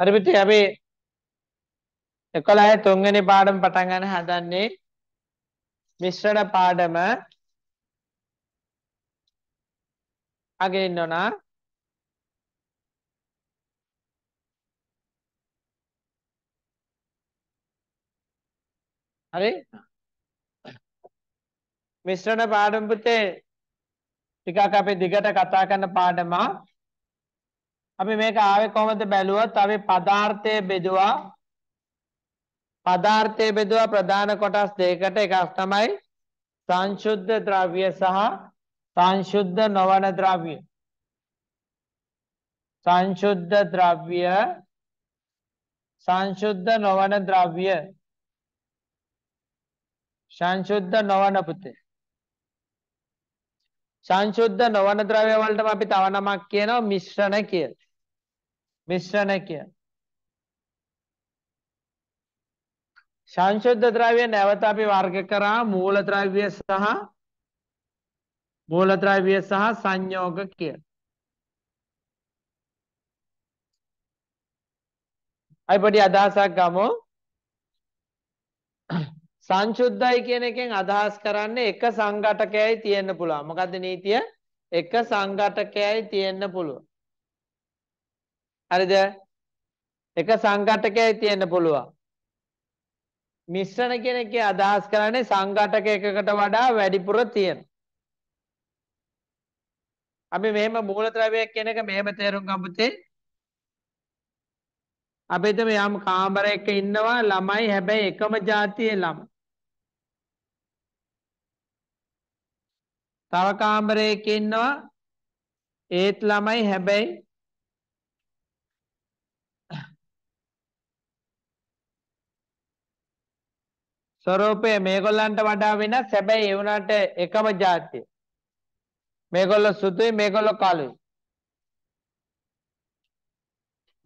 හරි පිටේ අපි 11 තුන්වෙනි පාඩම පටන් ගන්න හදන්නේ මිශ්‍රණ පාඩම අගේ ඉන්නවනා හරි මිශ්‍රණ පාඩම් පුතේ ටිකක් අපි දිගට කතා කරන පාඩමක් අපි මේක ආවේ කොහොමද බැලුවත් අපි පදාර්ථයේ බෙදුවා පදාර්ථයේ බෙදුවා ප්‍රධාන කොටස් දෙකකට එකක් තමයි සංශුද්ධ ද්‍රව්‍ය සහ සංශුද්ධ නොවන ද්‍රව්‍ය සංශුද්ධ ද්‍රව්‍ය සංශුද්ධ නොවන ද්‍රව්‍ය සංශුද්ධ නොවන පුතේ සංශුද්ධ නොවන ද්‍රව්‍ය වලටම අපි තව නමක් කියනවා මිශ්‍රණ කියලා මිශ්‍ර නැකිය. සංශුද්ධ ද්‍රව්‍ය නැවත අපි වර්ග කරා මූල ද්‍රව්‍ය සහ මූල ද්‍රව්‍ය සහ සංයෝග කියලා. අපි පොඩි අදහසක් ගමු. සංශුද්ධයි කියන එකෙන් අදහස් කරන්නේ එක සංඝටකයයි තියෙන්න පුළුවන්. මොකද්ද නීතිය? එක සංඝටකයයි තියෙන්න පුළුවන්. හරිද? එක සංඝටකයයි තියෙන්න පුළුවන්. මිශ්‍රණ කියන එකේ අදහස් කරන්නේ සංඝටක එකකට වඩා වැඩිපුර තියෙන. අපි මෙහෙම මූලද්‍රව්‍යයක් කියන එක මෙහෙම තේරුම් ගමුතේ. අපි හිතමු යම් කාමරයක ඉන්නවා ළමයි හැබැයි එකම જાතියේ ළමයි. තව කාමරයක ඉන්නවා ඒත් ළමයි හැබැයි ස්වરૂපය මේගොල්ලන්ට වඩා වෙනස්. හැබැයි ඒ වුණාට එකම જાතිය. මේගොල්ලෝ සුදුයි මේගොල්ලෝ කළුයි.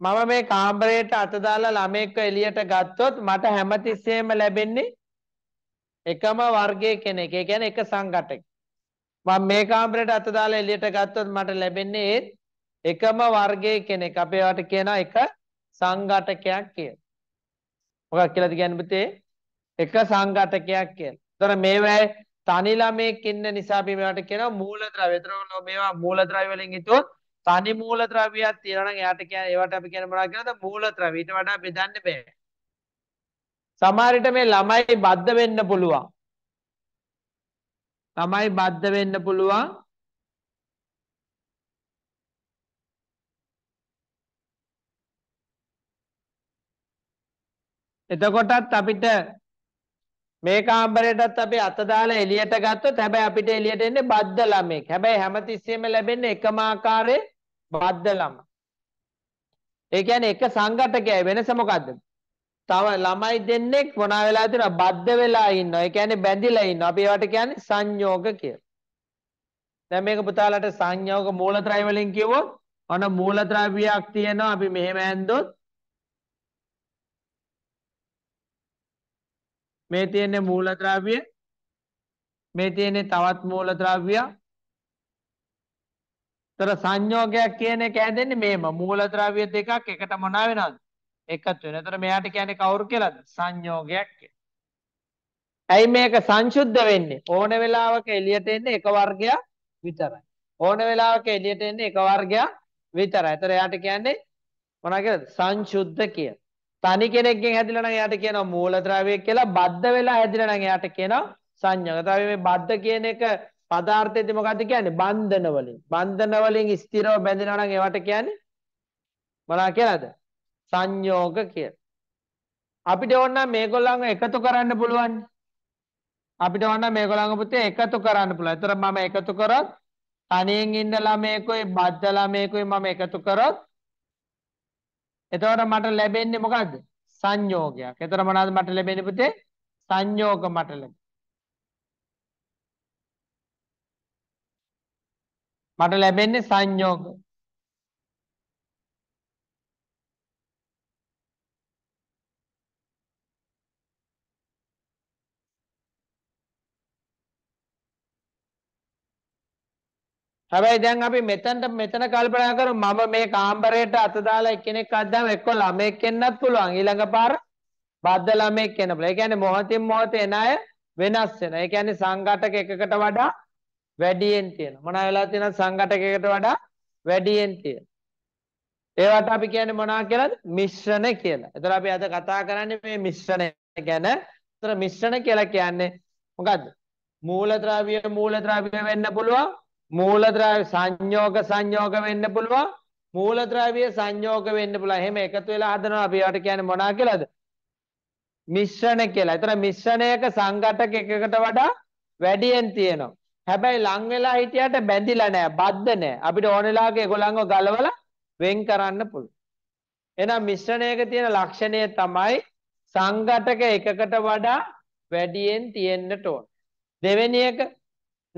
මම මේ කාමරයට අත දාලා ළමෙක්ව එළියට ගත්තොත් මට හැමතිස්සෙම ලැබෙන්නේ එකම වර්ගයේ කෙනෙක්. ඒ කියන්නේ එක සංඝටක. මම මේ කාමරයට අත දාලා එළියට ගත්තොත් මට ලැබෙන්නේ ඒත් එකම වර්ගයේ කෙනෙක්. අපේ වට කියනවා එක සංඝටකයක් කියලා. මොකක් කියලාද කියන්නේ පුතේ? එක සංඝටකයක් කියලා. එතකොට මේවැයි තනි ළමෙක් ඉන්න නිසා අපි මේවට කියනවා මූලද්‍රව්‍ය. එතකොට මේවා මූලද්‍රව්‍ය වලින් හිතුවොත් තනි මූලද්‍රව්‍යයක් තියෙනවා නම් එයාට කියන්නේ ඒවට අපි කියන මොනවද කියලාද මූලද්‍රව්‍ය. ඊට වඩා බෙදන්න බෑ. සමහර විට මේ ළමයි බද්ධ වෙන්න පුළුවන්. ළමයි බද්ධ වෙන්න පුළුවන්. එතකොටත් අපිට මේ කාමරයටත් අපි අත දාලා එළියට ගත්තොත් හැබැයි අපිට එළියට එන්නේ බද්ද ළමෙක්. හැබැයි හැමතිස්සෙම ලැබෙන්නේ එකම ආකාරයේ බද්ද ළම. ඒ කියන්නේ එක සංඝටකයයි වෙනස මොකද්ද? තව ළමයි දෙන්නෙක් මොනා වෙලා තියෙනවා බද්ද වෙලා ඉන්නවා. ඒ කියන්නේ බැඳිලා ඉන්නවා. අපි ඒවට කියන්නේ සංයෝග කියලා. දැන් මේක පුතාලට සංයෝග මූලද්‍රව්‍ය වලින් කිව්වොත් අන මූලද්‍රව්‍යයක් තියෙනවා අපි මෙහෙම ඇන්දොත් මේ තියෙන්නේ මූලද්‍රව්‍ය මේ තියෙන්නේ තවත් මූලද්‍රව්‍යයක් තර සංයෝගයක් කියන එක ඇදෙන්නේ මේම මූලද්‍රව්‍ය දෙකක් එකට මොනවා වෙනවද? එකතු වෙනවා. එතන මෙයාට කියන්නේ කවුරු කියලාද? සංයෝගයක් ඇයි මේක සංසුද්ධ වෙන්නේ? ඕන වෙලාවක එළියට එන්නේ එක වර්ගයක් විතරයි. ඕන වෙලාවක එළියට එන්නේ එක වර්ගයක් විතරයි. එතන එයාට කියන්නේ මොනවා කියලාද? සංසුද්ධ කියලා. තනි කෙනෙක්ගෙන් හැදිලා නම් එයාට කියනවා මූලද්‍රව්‍ය කියලා බද්ධ වෙලා හැදිලා නම් එයාට කියනවා සංඥාවක්. තව මේ බද්ධ කියන එක පදාර්ථයේදී මොකද්ද කියන්නේ? බන්ධන වලින්. බන්ධන වලින් ස්ථිරව බැඳෙනවා නම් ඒවට කියන්නේ මොනවා කියලාද? සංයෝග කියලා. අපිට ඕන නම් මේගොල්ලන්ව එකතු කරන්න පුළුවන්. අපිට ඕන නම් මේගොල්ලන්ව පුතේ එකතු කරන්න පුළුවන්. ඒතර මම එකතු කරොත් තනියෙන් ඉන්න ළමයෙකුයි බද්ධ ළමයෙකුයි මම එකතු කරොත් එතකොට මට ලැබෙන්නේ මොකද්ද? සංයෝගයක්. එතකොට මොනවද මට ලැබෙන්නේ පුතේ? සංයෝග මට මට ලැබෙන්නේ සංයෝග. හැබැයි දැන් අපි මෙතනට මෙතන කල්පනා කරමු මම මේ කාමරයට අත දාලා එක්කෙනෙක් අද්දාම එක්ක ළමෙක් එන්නත් පුළුවන් ඊළඟ පාර බද්ද ළමෙක් එන්න පුළුවන්. ඒ කියන්නේ මොහොතින් මොහොත එන අය වෙනස් වෙනවා. ඒ කියන්නේ සංඝටක එකකට වඩා වැඩියෙන් තියෙනවා. මොනවා වෙලා තියෙනවද සංඝටක එකකට වඩා වැඩියෙන් තියෙනවා. ඒවට අපි කියන්නේ මොනවා කියලාද? මිශ්‍රණ කියලා. ඒතර අපි අද කතා කරන්නේ මේ මිශ්‍රණ ගැන. ඒතර මිශ්‍රණ කියලා කියන්නේ මොකද්ද? මූලද්‍රව්‍ය මූලද්‍රව්‍ය වෙන්න පුළුවන් මූලද්‍රව්‍ය සංයෝග සංයෝග වෙන්න පුළුවන් මූලද්‍රව්‍ය සංයෝග වෙන්න පුළුවන් එහෙම එකතු වෙලා හදනවා අපි ඒවට කියන්නේ මොනවා කියලාද මිශ්‍රණ කියලා. ඒතර මිශ්‍රණයක සංඝටක එකකට වඩා වැඩියෙන් තියෙනවා. හැබැයි ලං වෙලා හිටියට බැඳිලා නැහැ, බද්ධ නැහැ. අපිට ඕන වෙලාවක ඒගොල්ලන්ව ගලවලා වෙන් කරන්න පුළුවන්. එහෙනම් මිශ්‍රණයක තියෙන ලක්ෂණය තමයි සංඝටක එකකට වඩා වැඩියෙන් තියෙන්නට ඕන. දෙවෙනි එක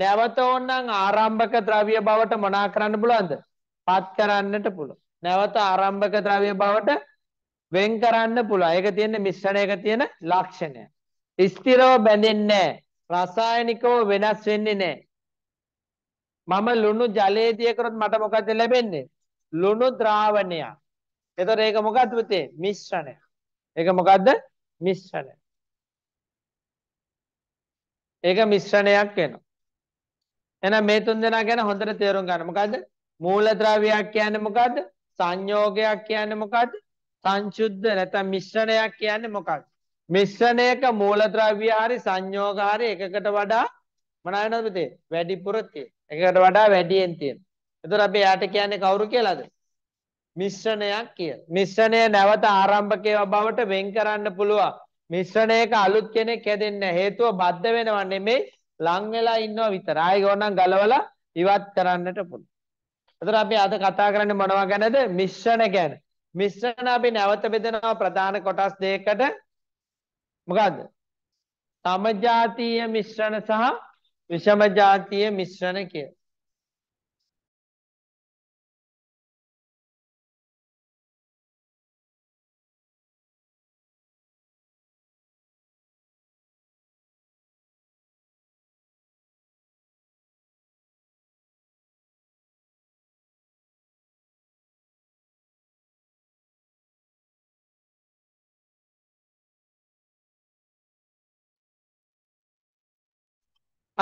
නැවත ඕනනම් ආරම්භක ද්‍රව්‍ය බවට මොනා කරන්න පුළුවන්ද? පත් කරන්නට පුළුවන්. නැවත ආරම්භක ද්‍රව්‍ය බවට වෙන් කරන්න පුළුවන්. ඒක තියෙන්නේ මිශ්‍රණයක තියෙන ලක්ෂණය. ස්ථිරව බැඳෙන්නේ නැහැ. රසායනිකව වෙනස් වෙන්නේ නැහැ. මම ලුණු ජලයේදී කරොත් මට මොකද ලැබෙන්නේ? ලුණු ද්‍රාවණය. එතකොට ඒක මොකද්ද පුතේ? මිශ්‍රණය. ඒක මොකද්ද? මිශ්‍රණය. ඒක මිශ්‍රණයක් වෙනවා. එහෙනම් මේ තුන් දෙනා ගැන හොඳට තේරුම් ගන්න. මොකද්ද? මූලද්‍රව්‍යයක් කියන්නේ මොකද්ද? සංයෝගයක් කියන්නේ මොකද්ද? සංචුද්ධ නැත්නම් මිශ්‍රණයක් කියන්නේ මොකක්ද? මිශ්‍රණයක මූලද්‍රව්‍ය හරි සංයෝග හරි එකකට වඩා මොනවාද පුතේ? වැඩිපුර තියෙන. එකකට වඩා වැඩියෙන් තියෙන. එතකොට අපි යාට කියන්නේ කවුරු කියලාද? මිශ්‍රණයක් කියලා. මිශ්‍රණය නැවත ආරම්භකේ බවට වෙන් කරන්න පුළුවන්. මිශ්‍රණයක අලුත් කෙනෙක් හැදෙන්නේ හේතුව බද්ධ වෙනව නෙමෙයි ලං වෙලා ඉන්නවා විතර. ආයෙ ගොඩනම් ගලවලා ඉවත් කරන්නට පුළුවන්. එතකොට අපි අද කතා කරන්නේ මොනවා ගැනද? මිශ්‍රණ ගැන. මිශ්‍රණ අපි නැවත බෙදනවා ප්‍රධාන කොටස් දෙකකට. මොකද්ද? සමජාතීය මිශ්‍රණ සහ විෂමජාතීය මිශ්‍රණ කියලා.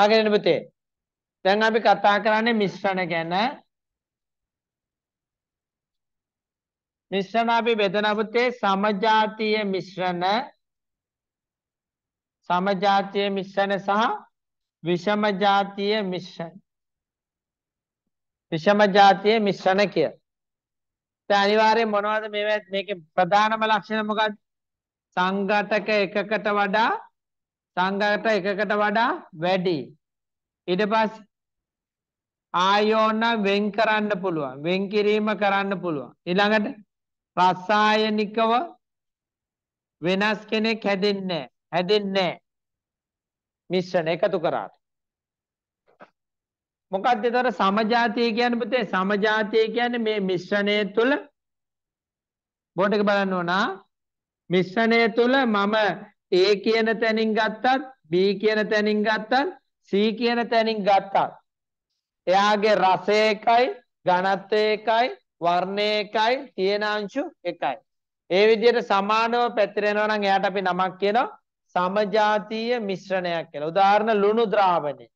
ආගෙන පුතේ දැන් අපි කතා කරන්නේ මිශ්‍රණ ගැන මිශ්‍රණ අපි බෙදන පුතේ සමජාතීය මිශ්‍රණ සමජාතීය මිශ්‍රණ සහ විෂමජාතීය මිශ්‍රණ විෂමජාතීය මිශ්‍රණ කිය. දැන් අනිවාර්යෙන් මොනවද මේවා මේකේ ප්‍රධානම ලක්ෂණ මොකක්ද? සංඝටක එකකට වඩා සංඝට එකකට වඩා වැඩි. ඊට පස්සේ ආයෝන වෙන් කරන්න පුළුවන්. වෙන් කිරීම කරන්න පුළුවන්. ඊළඟට රසායනිකව වෙනස් කෙනෙක් හැදෙන්නේ නැහැ. හැදෙන්නේ නැහැ. මිශ්‍රණ එකතු කරාට. මොකක්ද ඒතර සමජාතිය කියන්නේ පුතේ සමජාතිය කියන්නේ මේ මිශ්‍රණය තුළ බෝඩ් එක බලන්න ඕන මිශ්‍රණය තුළ මම A කියන තැනින් ගත්තත් B කියන තැනින් ගත්තත් C කියන තැනින් ගත්තත් එයාගේ රසය එකයි ඝනත්වය එකයි වර්ණය එකයි තියෙන අංශු එකයි. ඒ විදිහට සමානව පැතිරෙනවා නම් එයාට අපි නමක් කියනවා සමජාතීය මිශ්‍රණයක් කියලා. උදාහරණ ලුණු ද්‍රාවණය,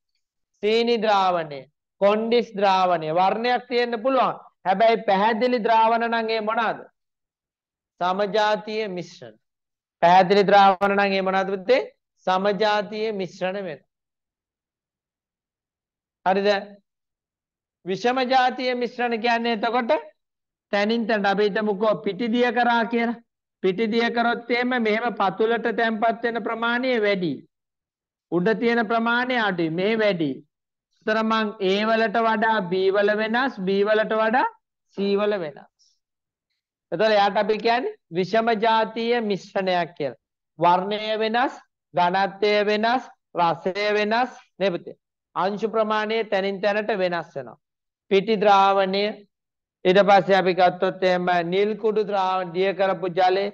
සීනි ද්‍රාවණය, කොන්ඩිස් ද්‍රාවණය වර්ණයක් තියෙන්න පුළුවන්. හැබැයි පැහැදිලි ද්‍රාවණ නම් ඒ මොනවාද? සමජාතීය මිශ්‍රණ. පැහැදිලි ද්‍රාවණ නම් ඒ මොනවද පුතේ? සමජාතීය මිශ්‍රණ වෙන. හරිද? විෂම ජාතිය මිශ්‍රණ කියන්නේ එතකොට තැනින් තැනට අපි හිතමුකෝ පිටිදිය කරා කියලා. පිටිදිය කරොත් එහෙම මෙහෙම පතුලට තැම්පත් වෙන ප්‍රමාණය වැඩි. උඩ තියෙන ප්‍රමාණය අඩුයි. මේ වැඩි. ඒතර මං A වලට වඩා B වල වෙනස්, B වලට වඩා C වල වෙනස්. එතකොට එයාට අපි කියන්නේ විෂම ජාතීය මිශ්‍රණයක් කියලා. වර්ණය වෙනස්, ඝනත්වය වෙනස්, රසය වෙනස් නේ පුතේ. අංශු ප්‍රමාණය තැනින් තැනට වෙනස් වෙනවා. පිටි ද්‍රාවණය ඊට පස්සේ අපි ගත්තොත් එහෙම නිල් කුඩු ද්‍රාවණ දිය කරපු ජලය,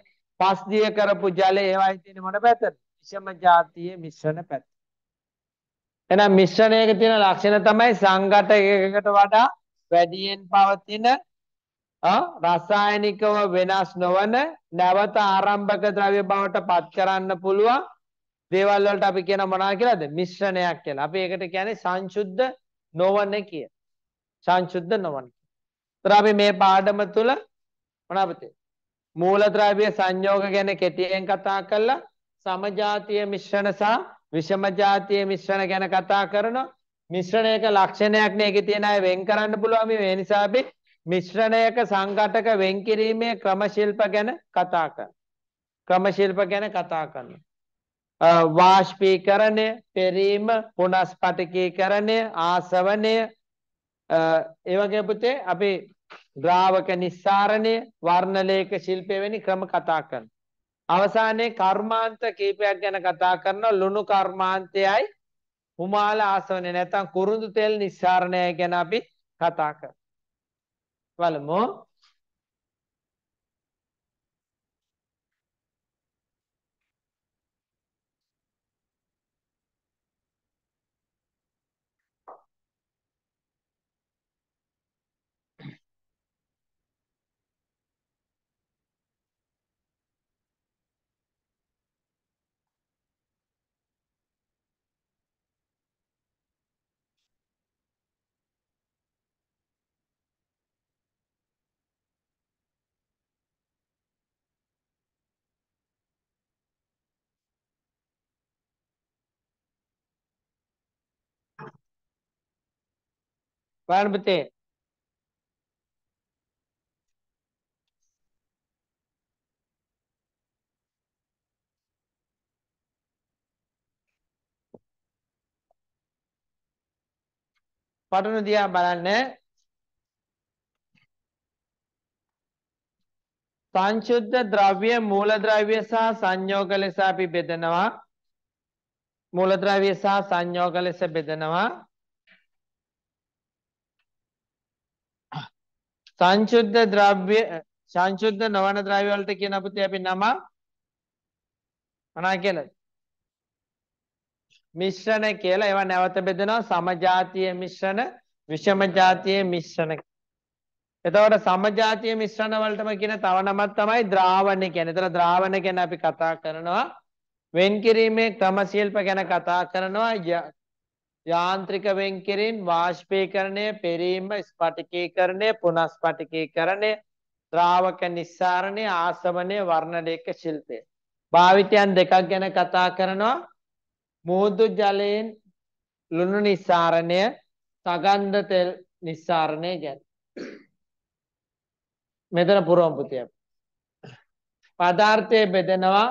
පස් දිය කරපු ජලය ඒවායි තියෙන මොන පැත්තද? විෂම ජාතීය මිශ්‍රණ පැත්ත. එහෙනම් මිශ්‍රණයක තියෙන ලක්ෂණ තමයි සංඝටකයකට වඩා වැඩියෙන් පවතින රසායනිකව වෙනස් නොවන නැවත ආරම්භක ද්‍රව්‍ය බවට පත් කරන්න පුළුවන් දේවල් වලට අපි කියන මොනවා කියලාද මිශ්‍රණයක් කියලා. අපි ඒකට කියන්නේ සංසුද්ධ නොවන කිය. සංසුද්ධ නොවන. ඒතර අපි මේ පාඩම තුල මොනවද මූලද්‍රව්‍ය සංයෝග ගැන කෙටියෙන් කතා කළා. සමජාතීය මිශ්‍රණ සහ විෂමජාතීය මිශ්‍රණ ගැන කතා කරනවා. මිශ්‍රණයක ලක්ෂණයක් නේ ඒකේ තියෙන අය වෙන් කරන්න පුළුවන් මේ නිසා අපි මිශ්‍රණයක සංඝටක වෙන් කිරීමේ ක්‍රමශිල්ප ගැන කතා කරන. ක්‍රමශිල්ප ගැන කතා කරන. වාෂ්පීකරණය, පෙරීම, පුනස්පටිකීකරණය, ආසවණය ඒ වගේ පුතේ අපි ද්‍රාවක නිස්සාරණය, වර්ණලේඛ ශිල්පය වැනි ක්‍රම කතා කරනවා. අවසානයේ කර්මාන්ත කීපයක් ගැන කතා කරන ලුණු කර්මාන්තයයි හුමාල ආසවණය නැත්නම් කුරුඳු තෙල් නිස්සාරණය ගැන අපි කතා කරනවා. వాళ్ళము ஆரம்பத்தே පටන දිහා බලන්න සංචුද්ධ ද්‍රව්‍ය මූලද්‍රව්‍ය සහ සංයෝග ලෙස අපි බෙදනවා මූලද්‍රව්‍ය සහ සංයෝග ලෙස බෙදනවා සංචුද්ධ ද්‍රව්‍ය සංචුද්ධ නොවන ද්‍රව්‍ය වලට කියන පුතේ අපි නම මොනා කියලාද? මිශ්‍රණ කියලා ඒවා නැවත බෙදෙනවා සමජාතීය මිශ්‍රණ, විෂමජාතීය මිශ්‍රණ. එතකොට සමජාතීය මිශ්‍රණ වලටම කියන තව නමක් තමයි ද්‍රාවණ කියන්නේ. එතන ද්‍රාවණ ගැන අපි කතා කරනවා. වෙන් කිරීමේ ක්‍රමශීල්ප ගැන කතා කරනවා යාන්ත්‍රිකවෙන් කෙරින් වාෂ්පීකරණය පෙරීම ස්පටිකීකරණය පුනස්පටිකීකරණය ද්‍රාවක නිස්සාරණය ආසවනය වර්ණඩේක ශිල්පය. භාවිතයන් දෙකක් ගැන කතා කරනවා මුහුදු ජලයෙන් ලුණු නිස්සාරණය සගන්ධ තෙල් නිස්සාරණය ගැන. මෙතන පුරෝම්පතියක්. පදාර්ථය බෙදෙනවා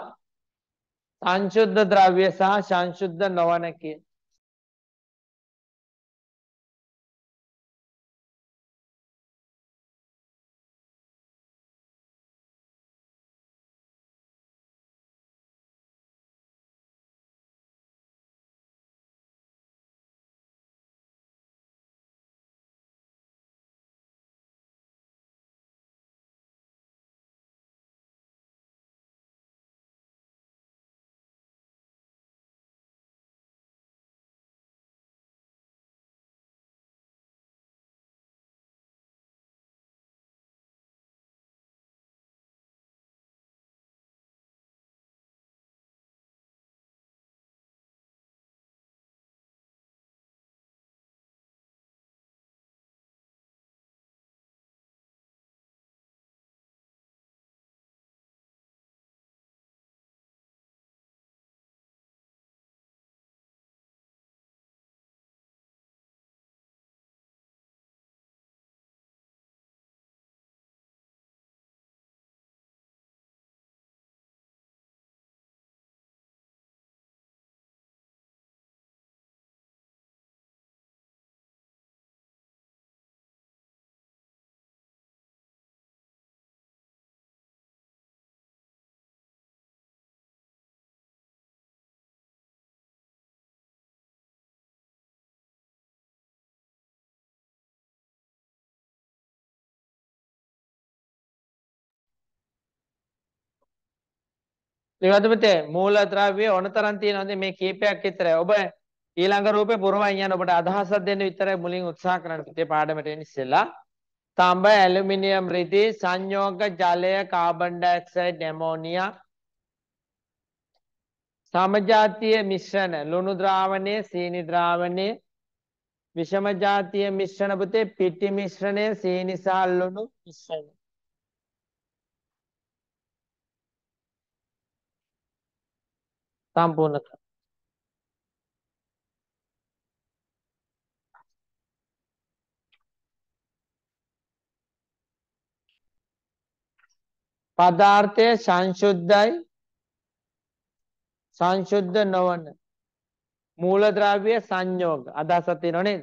සංශුද්ධ ද්‍රව්‍ය සහ සංශුද්ධ නොවන කියන. නිවදපතේ මූලද්‍රව්‍ය ඕනතරම් තියෙනවාද මේ කීපයක් විතරයි. ඔබ ඊළඟ රූපේ පුරවයින් යන ඔබට අදහසක් දෙන්න විතරයි මුලින් උත්සාහ කරන්න. ඉතින් පාඩමට එන්න ඉස්සෙල්ලා තඹ ඇලුමිනියම් රිදි සංයෝග ජලය කාබන් ඩයොක්සයිඩ් ඇමෝනියා සමජාතීය මිශ්‍රණ ලුණු ද්‍රාවණය සීනි ද්‍රාවණය විෂමජාතීය මිශ්‍රණ පුතේ පිටි මිශ්‍රණය සීනි සහ ලුණු මිශ්‍රණය සම්පූර්ණ කරා. පදාර්ථය සංශුද්ධයි සංශුද්ධ නොවන මූලද්‍රව්‍ය සංයෝග අදහසක් තියෙනව නේද?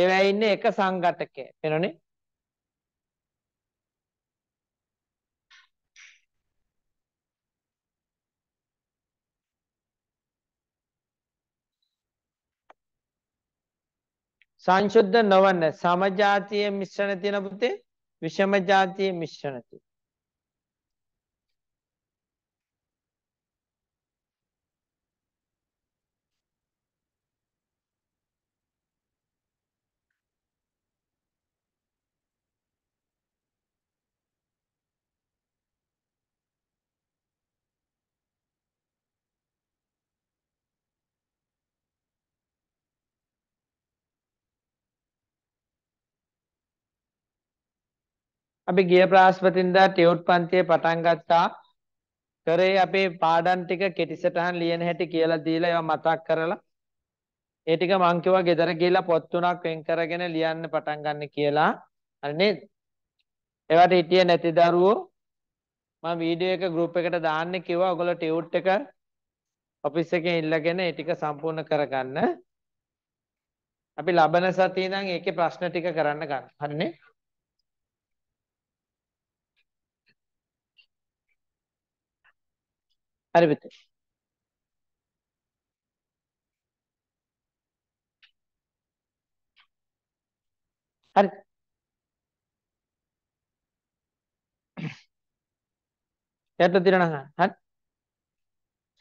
ඒවැ ඉන්නේ එක සංඝටකය. වෙනවනේ. සංශුද්ධ නොවන සමජාතීය මිශ්‍රණ තියෙන පුතේ විෂම ජාතීය මිශ්‍රණ තියෙන. අපි ගිය බ්‍රහස්පතින්දා ටියුට් පන්තියේ පටන් ගත්තා. කරේ අපේ පාඩම් ටික කෙටිසටහන් ලියන හැටි කියලා දීලා ඒවා මතක් කරලා ඒ ටික මං කිව්වා ගෙදර ගිහලා පොත් තුනක් වෙන් කරගෙන ලියන්න පටන් ගන්න කියලා. හරි නේද? ඒවට හිටියේ නැති දරුවෝ මම වීඩියෝ එක ගෲප් එකට දාන්න කිව්වා. ඔයගොල්ලෝ ටියුට් එක ඔෆිස් එකෙන් ඉල්ලගෙන ඒ ටික සම්පූර්ණ කරගන්න. අපි ලබන සතියේ නම් ඒකේ ප්‍රශ්න ටික කරන්න ගන්න. හරිනේ? அறிவித்து அறி යට තිරණහ හරි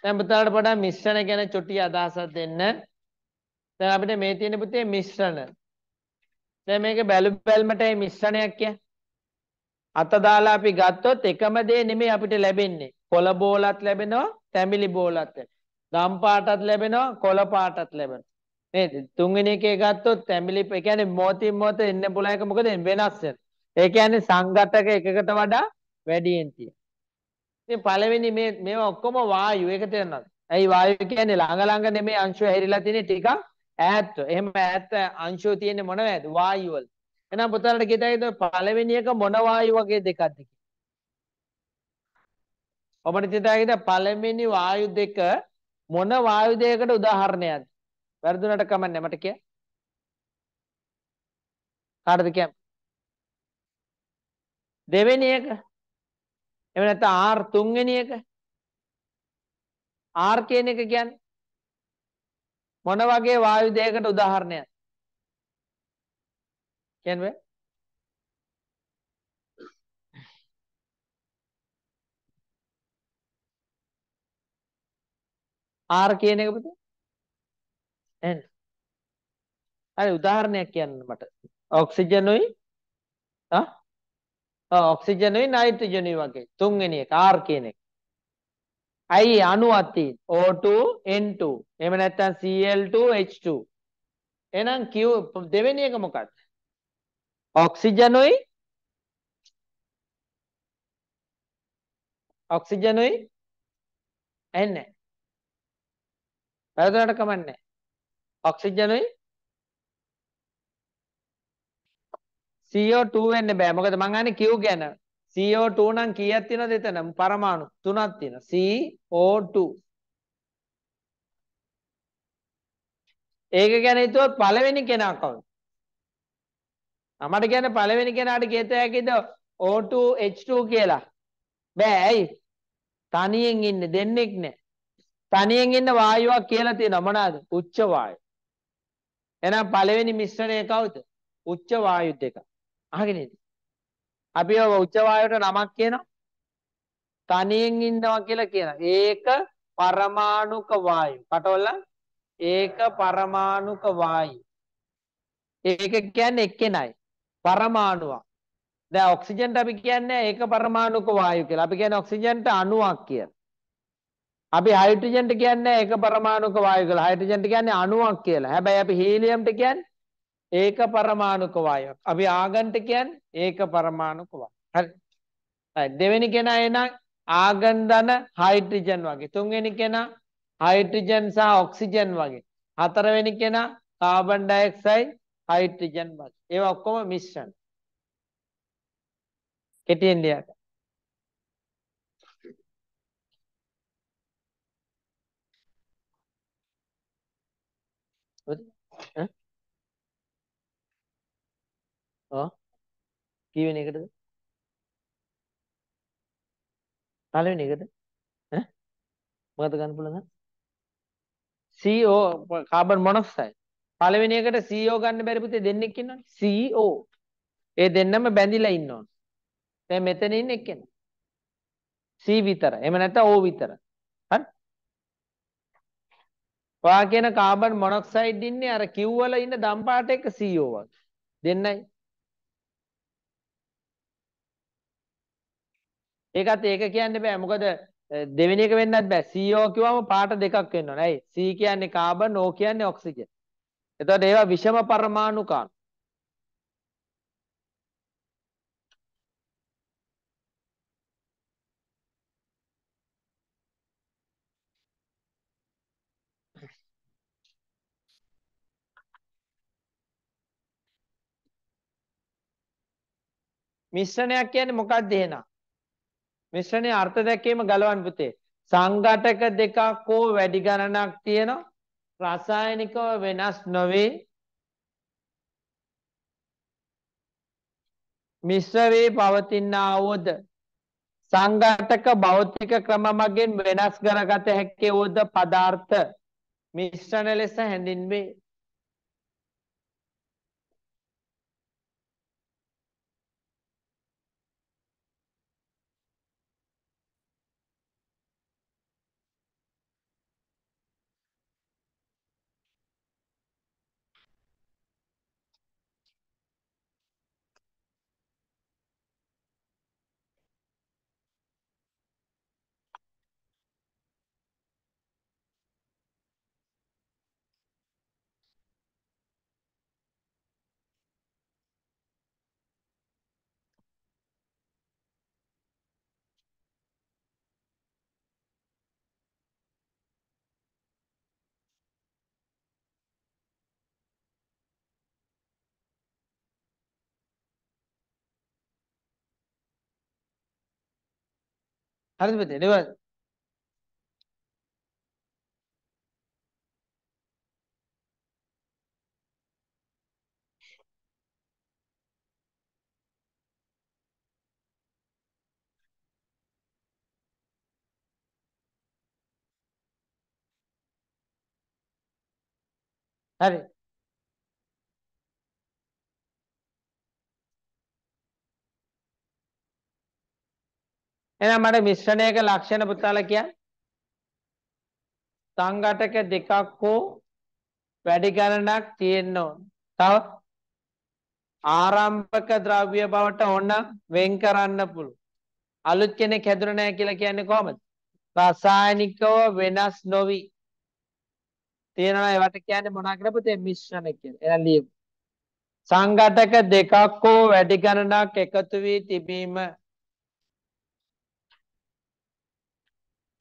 දැන් පුතාලට පොඩ්ඩක් මිශ්‍රණ ගැන චොටි අදහසක් දෙන්න දැන් අපිට මේ තියෙන පුතේ මිශ්‍රණ දැන් මේක බැලු බැලමටයි මිශ්‍රණයක් කියන්නේ අත දාලා අපි ගත්තොත් එකම දේ නෙමෙයි අපිට ලැබෙන්නේ කොළ බෝලත් ලැබෙනවා තැඹිලි බෝලත් ගම් පාටත් ලැබෙනවා කොළ පාටත් ලැබෙනවා නේද තුන්වෙනි එකේ ගත්තොත් තැඹිලි ඒ කියන්නේ මොතින් මොත එන්න පුළුවන් එක මොකද වෙනස් වෙන ඒ කියන්නේ සංගතක එකකට වඩා වැඩියෙන් තියෙන ඉතින් පළවෙනි මේ මේවා ඔක්කොම වායු ඒක තේරෙනවද ඇයි වායු කියන්නේ ළඟ ළඟ නෙමේ අංශු හැරිලා තියෙන්නේ ටිකක් ඈත්ව එහෙම ඈත් අංශු තියෙන්නේ මොනවද වායු වල එහෙනම් පුතාලට කියතයි පළවෙනි එක මොන වායු වගේ දෙකක්ද කියලා ඔබට සිතාගිට පළවෙනි වායු දෙක මොන වායු දෙයකට උදාහරණයක්ද? වැරදුනට කමන්නේ මට කිය. කාටද කියන්නේ? දෙවෙනි එක. එහෙම නැත්නම් R තුන්වෙනි එක. R කියන එක කියන්නේ මොන වගේ වායු දෙයකට උදාහරණයක්ද? කියන්නේ R කියන එක පුතේ. එහෙනම්. හරි උදාහරණයක් කියන්න මට. ඔක්සිජනුයි ආ ඔක්සිජනුයි නයිට්‍රජනුයි වගේ තුන්වෙනි එක R කියන එක. අයි අණුවක් තියෙන O2 N2 එහෙම නැත්නම් Cl2 H2 එහෙනම් Q දෙවෙනි එක මොකක්ද? ඔක්සිජනුයි ඔක්සිජනුයි එන්නේ පැවතුනට කමන්නේ ඔක්සිජනුයි CO2 වෙන්න බෑ මොකද මං අහන්නේ Q ගැන CO2 නම් කීයක් තියෙනවද එතන පරමාණු තුනක් තියෙනවා CO2 ඒක ගැන හිතුවොත් පළවෙනි කෙනා කවුද? අපමට කියන්නේ පළවෙනි කෙනාට කියත හැකිද O2H2 කියලා. බෑ ඇයි? තනියෙන් ඉන්නේ දෙන්නෙක් නෑ. තනියෙන් ඉන්න වායුවක් කියලා තියෙනවා මොනවාද? උච්ච වායු. එහෙනම් පළවෙනි මිශ්‍රණය කවුද? උච්ච වායු දෙක. අහගෙන ඉන්න. අපි ඔය උච්ච වායුවට නමක් කියනවා. තනියෙන් ඉන්නවා කියලා කියනවා. ඒක පරමාණුක වායු. කටවල ඒක පරමාණුක වායු. ඒක කියන්නේ එක්කෙනයි. පරමාණුවක්. දැන් ඔක්සිජන්ට අපි කියන්නේ ඒක පරමාණුක වායු කියලා. අපි කියන්නේ ඔක්සිජන්ට අණුවක් කියලා. අපි හයිඩ්‍රජන්ට කියන්නේ ඒක පරමාණුක වායු කියලා. හයිඩ්‍රජන්ට කියන්නේ අණුවක් කියලා. හැබැයි අපි හීලියම්ට කියන්නේ ඒක පරමාණුක වායුවක්. අපි ආගන්ට කියන්නේ ඒක පරමාණුක වායුවක්. හරි. දෙවෙනි කෙනා එනං ආගන් ධන හයිඩ්‍රජන් වගේ. තුන්වෙනි කෙනා හයිඩ්‍රජන් සහ ඔක්සිජන් වගේ. හතරවෙනි කෙනා කාබන් ඩයොක්සයිඩ් හයිඩ්‍රජන් වගේ. ඒවා ඔක්කොම මිශ්‍රණ. කෙටියෙන් ලියන්න. ඈ? ආ කී වෙනි එකටද? පළවෙනි එකද? ඈ මොකද ගන්න පුළුවන්? CO carbon monoxide. පළවෙනි එකට CO e ගන්න බැරි පුතේ දෙන්නෙක් ඉන්නවනේ. CO. E ඒ දෙන්නම බැඳිලා ඉන්නවනේ. දැන් මෙතන ඉන්නේ එක්කෙනෙක්. C විතර. එහෙම නැත්නම් O විතර. ඔයා කියන කාබන් මොනොක්සයිඩ් ඉන්නේ අර කිව් වල ඉන්න දම් පාට එක CO e වගේ. දෙන්නයි. ඒකත් ඒක කියන්න බෑ. මොකද දෙවෙනි එක වෙන්නත් බෑ. CO e කිව්වම පාට දෙකක් වෙන්න ඕනේ. C කියන්නේ කාබන්, O කියන්නේ ඔක්සිජන්. එතකොට ඒවා විෂම පරමාණු කණු. මිශ්‍රණයක් කියන්නේ මොකක්ද එහෙනම්? මිශ්‍රණයේ අර්ථ දැක්වීම ගලවන්න පුතේ. සංඝටක දෙකක් හෝ වැඩි ගණනක් තියෙන රසායනිකව වෙනස් නොවේ මිශ්‍ර වී පවතිනවෝද සංඝටක භෞතික ක්‍රම මගින් වෙනස් කරගත හැකි වූද පදාර්ථ මිශ්‍රණ ලෙස හැඳින්වේ හරිද පුතේ? නෙවෙයි. හරි එහෙනම් මට මිශ්‍රණයක ලක්ෂණ පුතාලා කියන්න. සංඝටක දෙකක් හෝ වැඩි ගණනක් තියෙන්න ඕන. තව ආරම්භක ද්‍රව්‍ය බවට ඕන වෙන් කරන්න පුළුවන්. අලුත් කෙනෙක් හැදුනේ නැහැ කියලා කියන්නේ කොහමද? රසායනිකව වෙනස් නොවි තියෙනවා ඒවට කියන්නේ මොනවා කියලා පුතේ මිශ්‍රණ කියලා. එහෙනම් ලියමු. සංඝටක දෙකක් හෝ වැඩි ගණනක් එකතු වී තිබීම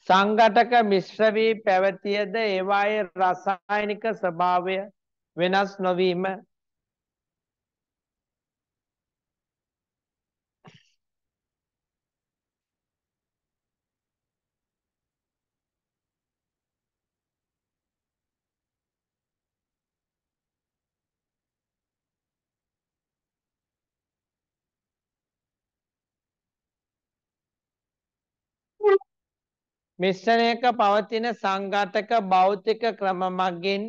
සංඝටක මිශ්‍ර වී පැවතියද ඒවායේ රසායනික ස්වභාවය වෙනස් නොවීම මිශ්‍රණයක පවතින සංඝාතක භෞතික ක්‍රම මගින්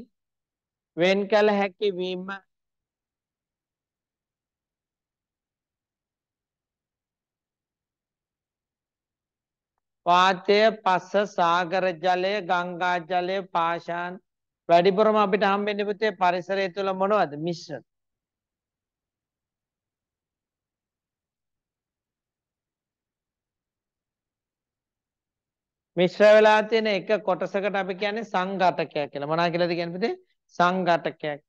වෙන් කළ හැකි වීම වාතය පස්ස සාගර ජලය ගංගා ජලය පාෂාන් වැඩිපුරම අපිට හම්බෙන්නේ පුතේ පරිසරය තුළ මොනවද මිශ්‍රණ මිශ්‍ර වෙලා තියෙන එක කොටසකට අපි කියන්නේ සංඝටකයක් කියලා. මොනවා කියලාද කියන්නේ පිටේ? සංඝටකයක්.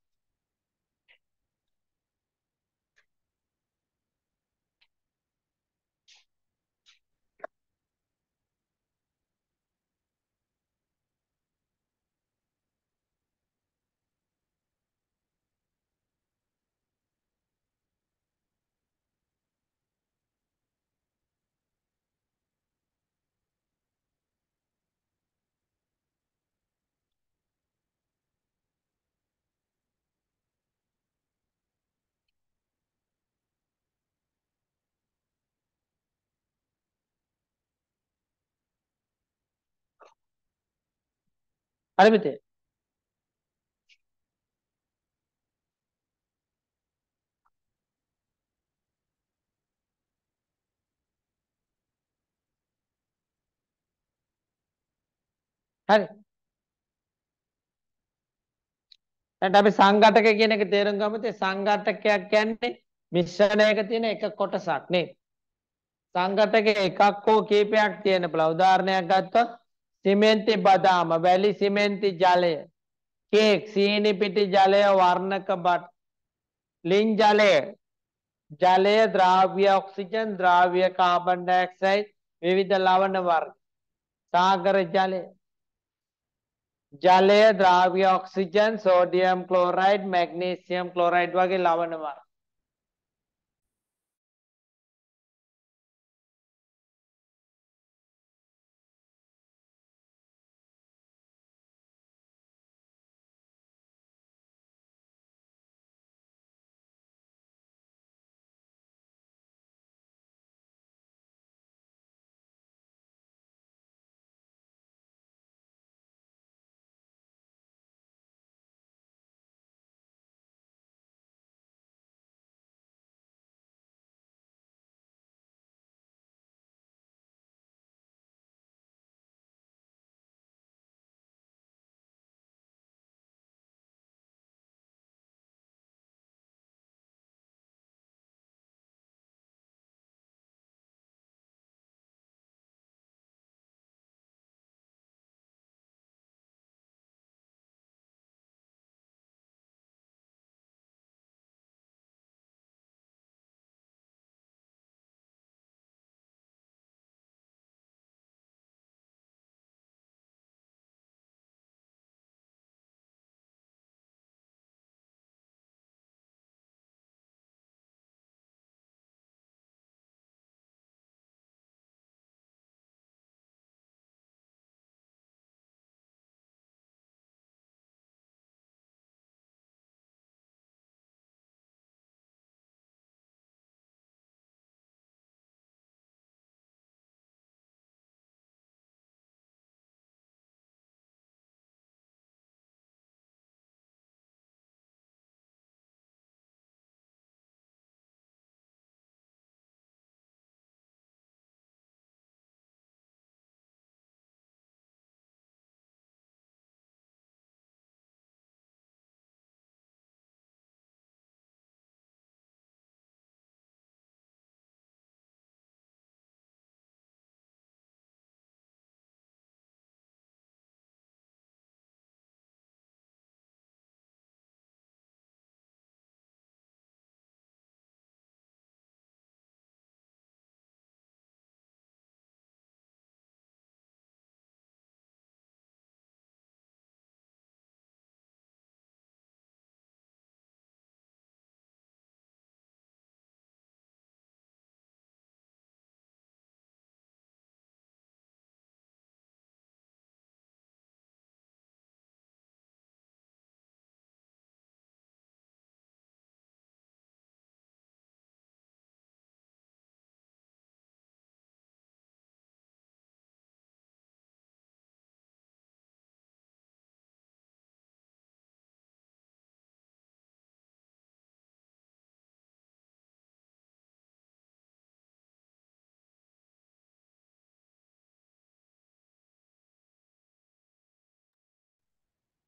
හරි පුතේ හරි දැන් අපි සංඝටක කියන එක තේරුම් ගමු තේ සංඝටකයක් කියන්නේ මිශ්‍රණයක තියෙන එක කොටසක් නේ සංඝටක එකක් හෝ කීපයක් තියෙන බලා උදාහරණයක් ගත්තොත් සිමෙන්ති බදාම වැලි සිමෙන්ති ජලය කේක් සීනි පිටි ජලය වර්ණක බට ලින් ජලය ජලය ද්‍රාව්‍ය ඔක්සිජන් ද්‍රාව්‍ය කාබන් ඩයොක්සයිඩ් විවිධ ලවණ වර්ග සාගර ජලය ජලය ද්‍රාව්‍ය oxygen sodium chloride magnesium chloride වගේ ලවණ වර්ග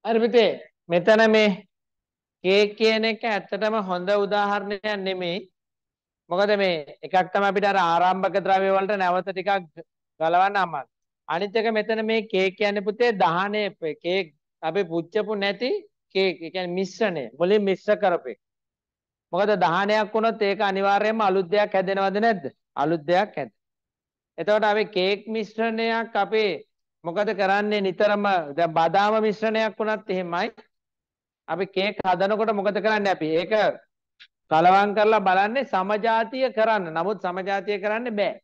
හරි පුතේ මෙතන මේ කේ කියන එක ඇත්තටම හොඳ උදාහරණයක් නෙමෙයි. මොකද මේ එකක් තමයි අපිට අර ආරම්භක ද්‍රව්‍ය වලට නැවත ටිකක් ගලවන්න අමාරු. අනිත් එක මෙතන මේ කේක් කියන්නේ පුතේ දහනේ කේක් අපි පුච්චපු නැති කේක්. ඒ කියන්නේ මිශ්‍රණය. මුලින් මිශ්‍ර කරපේ. මොකද දහනයක් වුණොත් ඒක අනිවාර්යයෙන්ම අලුත් දෙයක් හැදෙනවද නැද්ද? අලුත් දෙයක් හැදෙනවා. එතකොට අපි කේක් මිශ්‍රණයක් අපේ මොකද කරන්නේ නිතරම දැන් බදාම මිශ්‍රණයක් වුණත් එහෙමයි. අපි කේක් හදනකොට මොකද කරන්නේ අපි? ඒක කලවම් කරලා බලන්නේ සමජාතීය කරන්න. නමුත් සමජාතීය කරන්න බෑ.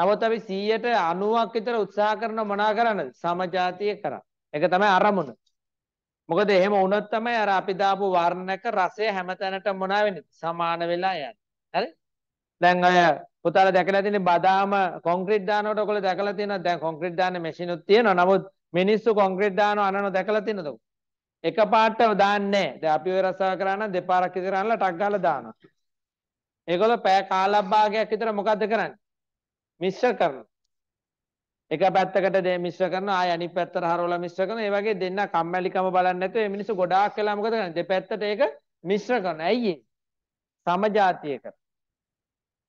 නමුත් අපි 100ට 90ක් විතර උත්සාහ කරන මොනා කරන්නද? සමජාතීය කරන්න. ඒක තමයි අරමුණ. මොකද එහෙම වුණොත් තමයි අර අපි දාපු වර්ණක රසය හැමතැනටම මොනවා වෙන්නේ? සමාන වෙලා යන්නේ. හරි? දැන් අය පුතාලා දැකලා තියෙන බදාම කොන්ක්‍රීට් දානකොට ඔයගොල්ලෝ දැකලා තියෙනවා දැන් කොන්ක්‍රීට් දාන්න මැෂිනුත් තියෙනවා නමුත් මිනිස්සු කොන්ක්‍රීට් දානව අනනව දැකලා තියෙනද එක පාට දාන්නේ දැන් අපි ඔය රසාව කරා නම් දෙපාරක් විතර අනලා ටක් ගාලා දානවා ඒගොල්ලෝ පැය කාලක් භාගයක් විතර මොකද්ද කරන්නේ මිශ්‍ර කරනවා එක පැත්තකට දේ මිශ්‍ර කරනවා ආය අනිත් පැත්තට හරවලා මිශ්‍ර කරනවා ඒ වගේ දෙන්න කම්මැලිකම බලන්නේ නැතුව මේ මිනිස්සු ගොඩාක් වෙලා මොකද කරන්නේ දෙපැත්තට ඒක මිශ්‍ර කරනවා ඇයි සමජාතීය කරනවා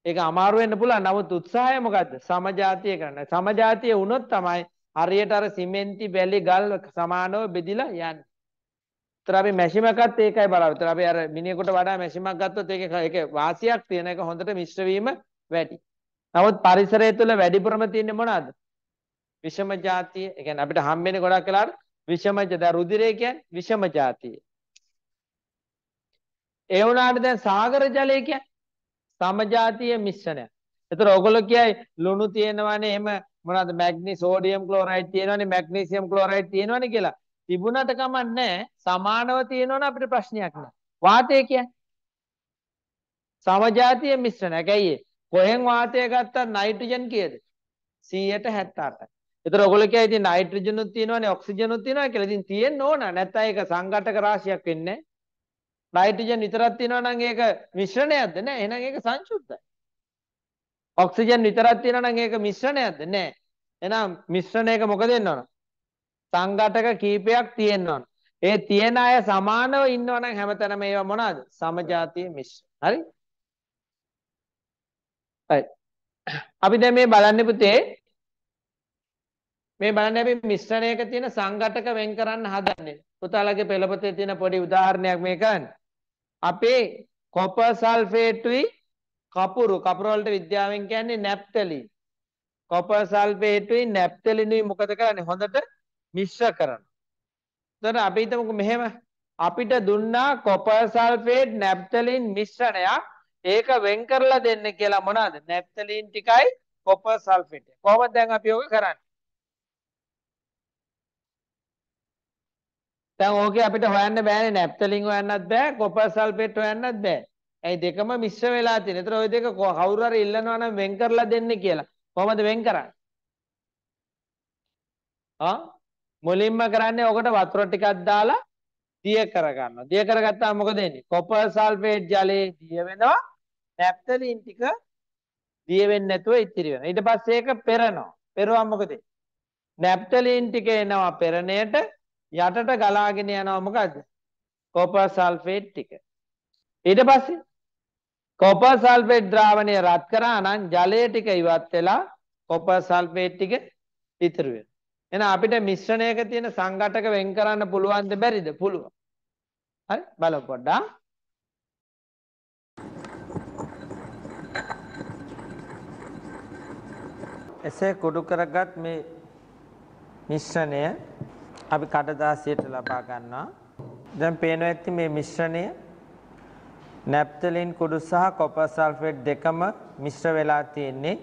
ඒක අමාරු වෙන්න පුළුවන්. නමුත් උත්සාහය මොකද්ද? සමජාතීය කරන්න. සමජාතීය වුණොත් තමයි හරියට අර සිමෙන්ති බැලි ගල් සමානව බෙදිලා යන්නේ. ඒතර අපි මැෂිම එකත් ඒකයි බලව. ඒතර අපි අර මිනිහෙකුට වඩා මැෂිමක් ගත්තොත් ඒක ඒක වාසියක් තියෙන එක හොඳට මිශ්‍ර වීම වැඩි. නමුත් පරිසරය තුළ වැඩිපුරම තියෙන්නේ මොනවාද? විෂම ජාතිය. ඒ කියන්නේ අපිට හම්බෙන්නේ ගොඩක් වෙලාට විෂම දැන් රුධිරය කියන්නේ විෂම ජාතිය. ඒ වුණාට දැන් සාගර ජලය කියන්නේ සමජාතීය මිශ්‍රණය. ඒතර ඔයගොල්ලෝ කියයි ලුණු තියෙනවනේ එහෙම මොනවාද මැග්නි සෝඩියම් ක්ලෝරයිඩ් තියෙනවනේ මැග්නීසියම් ක්ලෝරයිඩ් තියෙනවනේ කියලා. තිබුණට කමන්නේ සමානව තියෙනවනේ අපිට ප්‍රශ්නයක් නෑ. වාතය කියන්නේ සමජාතීය මිශ්‍රණයක්. ඇයි කොහෙන් වාතය ගත්තත් නයිට්‍රජන් කීයද? 178යි. ඒතර ඔයගොල්ලෝ කියයි ඉතින් නයිට්‍රජනුත් තියෙනවනේ ඔක්සිජනුත් තියෙනවා කියලා. ඉතින් තියෙන්න ඕන. නැත්නම් ඒක සංඝටක රාශියක් වෙන්නේ නයිට්‍රජන් විතරක් තියෙනවා නම් ඒක මිශ්‍රණයක්ද නැහැ. එහෙනම් ඒක සංයුත්තයි. ඔක්සිජන් විතරක් තියෙනවා නම් ඒක මිශ්‍රණයක්ද නැහැ. එහෙනම් මිශ්‍රණයක මොකද වෙන්න ඕන? සංඝටක කීපයක් තියෙන්න ඕන. ඒ තියෙන අය සමානව ඉන්නවා නම් හැමතැනම ඒවා මොනවාද? සමජාතීය මිශ්‍ර. හරි? අපි දැන් මේ බලන්නේ පුතේ මේ බලන්නේ අපි මිශ්‍රණයක තියෙන සංඝටක වෙන් කරන්න හදන්නේ. පුතාලගේ පෙළපතේ තියෙන පොඩි උදාහරණයක් මේකන්නේ. අපේ කොපර් සල්ෆේට්ටුයි කපුරු කපුර වලට විද්‍යාවෙන් කියන්නේ නැප්තලින්. කොපර් සල්ෆේට්ටුයි නැප්තලිනුයි මොකද කරන්නේ? හොඳට මිශ්‍ර කරනවා. එතකොට අපි හිතමුකෝ මෙහෙම අපිට දුන්නා කොපර් සල්ෆේට් නැප්තලින් මිශ්‍රණයක්. ඒක වෙන් කරලා දෙන්න කියලා මොනවද? නැප්තලින් ටිකයි කොපර් සල්ෆේට්. කොහොමද දැන් අපි ඔක කරන්නේ? දැන් ඕකේ අපිට හොයන්න බෑනේ නැප්තලින් හොයන්නත් බෑ කොපර් සල්ෆේට් හොයන්නත් බෑ. ඇයි දෙකම මිශ්‍ර වෙලා තියෙන. ඒතර ওই දෙක කවුරු හරි ඉල්ලනවා නම් වෙන් කරලා දෙන්න කියලා. කොහොමද වෙන් කරන්නේ? ආ මුලින්ම කරන්නේ ඔකට වතුර ටිකක් දාලා දිය කරගන්නවා. දිය කරගත්තාම මොකද වෙන්නේ? කොපර් සල්ෆේට් ජලයේ දිය වෙනවා. නැප්තලින් ටික දිය වෙන්නේ නැතුව ඉතිරි වෙනවා. ඊට පස්සේ ඒක පෙරනවා. පෙරුවා මොකද? නැප්තලින් ටික එනවා පෙරණයට යටට ගලාගෙන යනවා මොකද්ද? කොපර් සල්ෆේට් ටික. ඊට පස්සේ කොපර් සල්ෆේට් ද්‍රාවණය රත් කරා නම් ජලය ටික ඉවත් වෙලා කොපර් සල්ෆේට් ටික ඉතුරු වෙනවා. එහෙනම් අපිට මිශ්‍රණයක තියෙන සංඝටක වෙන් කරන්න පුළුවන්ද බැරිද? පුළුවන්. හරි බලමු පොඩ්ඩක්. එසේ කුඩු කරගත් මේ මිශ්‍රණය අපි කඩදාසියට ලබා ගන්නවා. දැන් පේනවා ඇති මේ මිශ්‍රණය නැප්තලින් කුඩු සහ කොපර් සල්ෆේට් දෙකම මිශ්‍ර වෙලා තියෙන්නේ.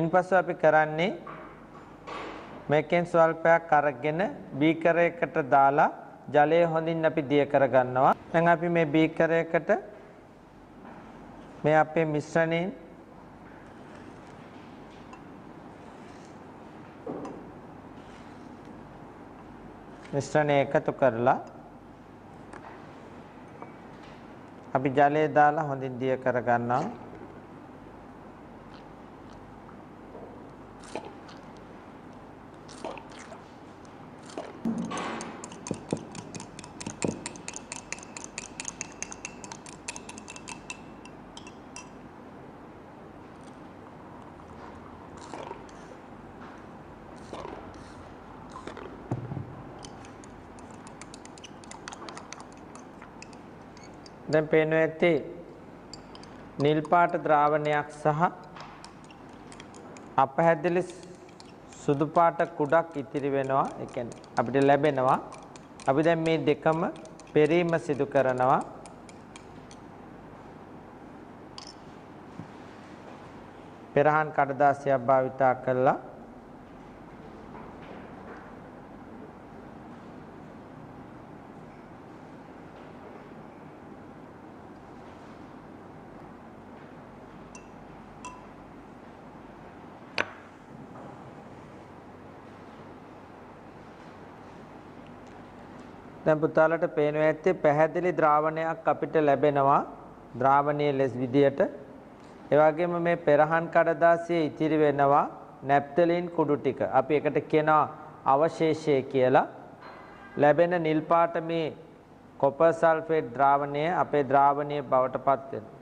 ඉන්පසු අපි කරන්නේ මේකෙන් ස්වල්පයක් අරගෙන බීකරයකට දාලා ජලය හොඳින් අපි දිය කරගන්නවා. දැන් අපි මේ බීකරයකට මේ අපේ මිශ්‍රණයෙන් මිශ්‍රණය එකතු කරලා අපි ජලය දාලා හොඳින් දිය කරගන්නවා දැන් පේනවා ඇත්තේ නිල් පාට ද්‍රාවණයක් සහ අපහැදිලි සුදු පාට කුඩක් ඉතිරි වෙනවා. ඒ කියන්නේ අපිට ලැබෙනවා. අපි දැන් මේ දෙකම පෙරීම සිදු කරනවා. පෙරහන් කඩදාසියක් භාවිතා කළා දැන් පුතාලට පේනවා ඇත්තේ පැහැදිලි ද්‍රාවණයක් අපිට ලැබෙනවා ද්‍රාවණයේ ලෙස විදියට. ඒ වගේම මේ පෙරහන් කඩදාසියේ ඉතිරි වෙනවා නැප්තලින් කුඩු ටික. අපි එකට කියනවා අවශේෂය කියලා. ලැබෙන නිල් පාට මේ කොපර් සල්ෆේට් ද්‍රාවණය අපේ ද්‍රාවණයේ බවට පත් වෙනවා.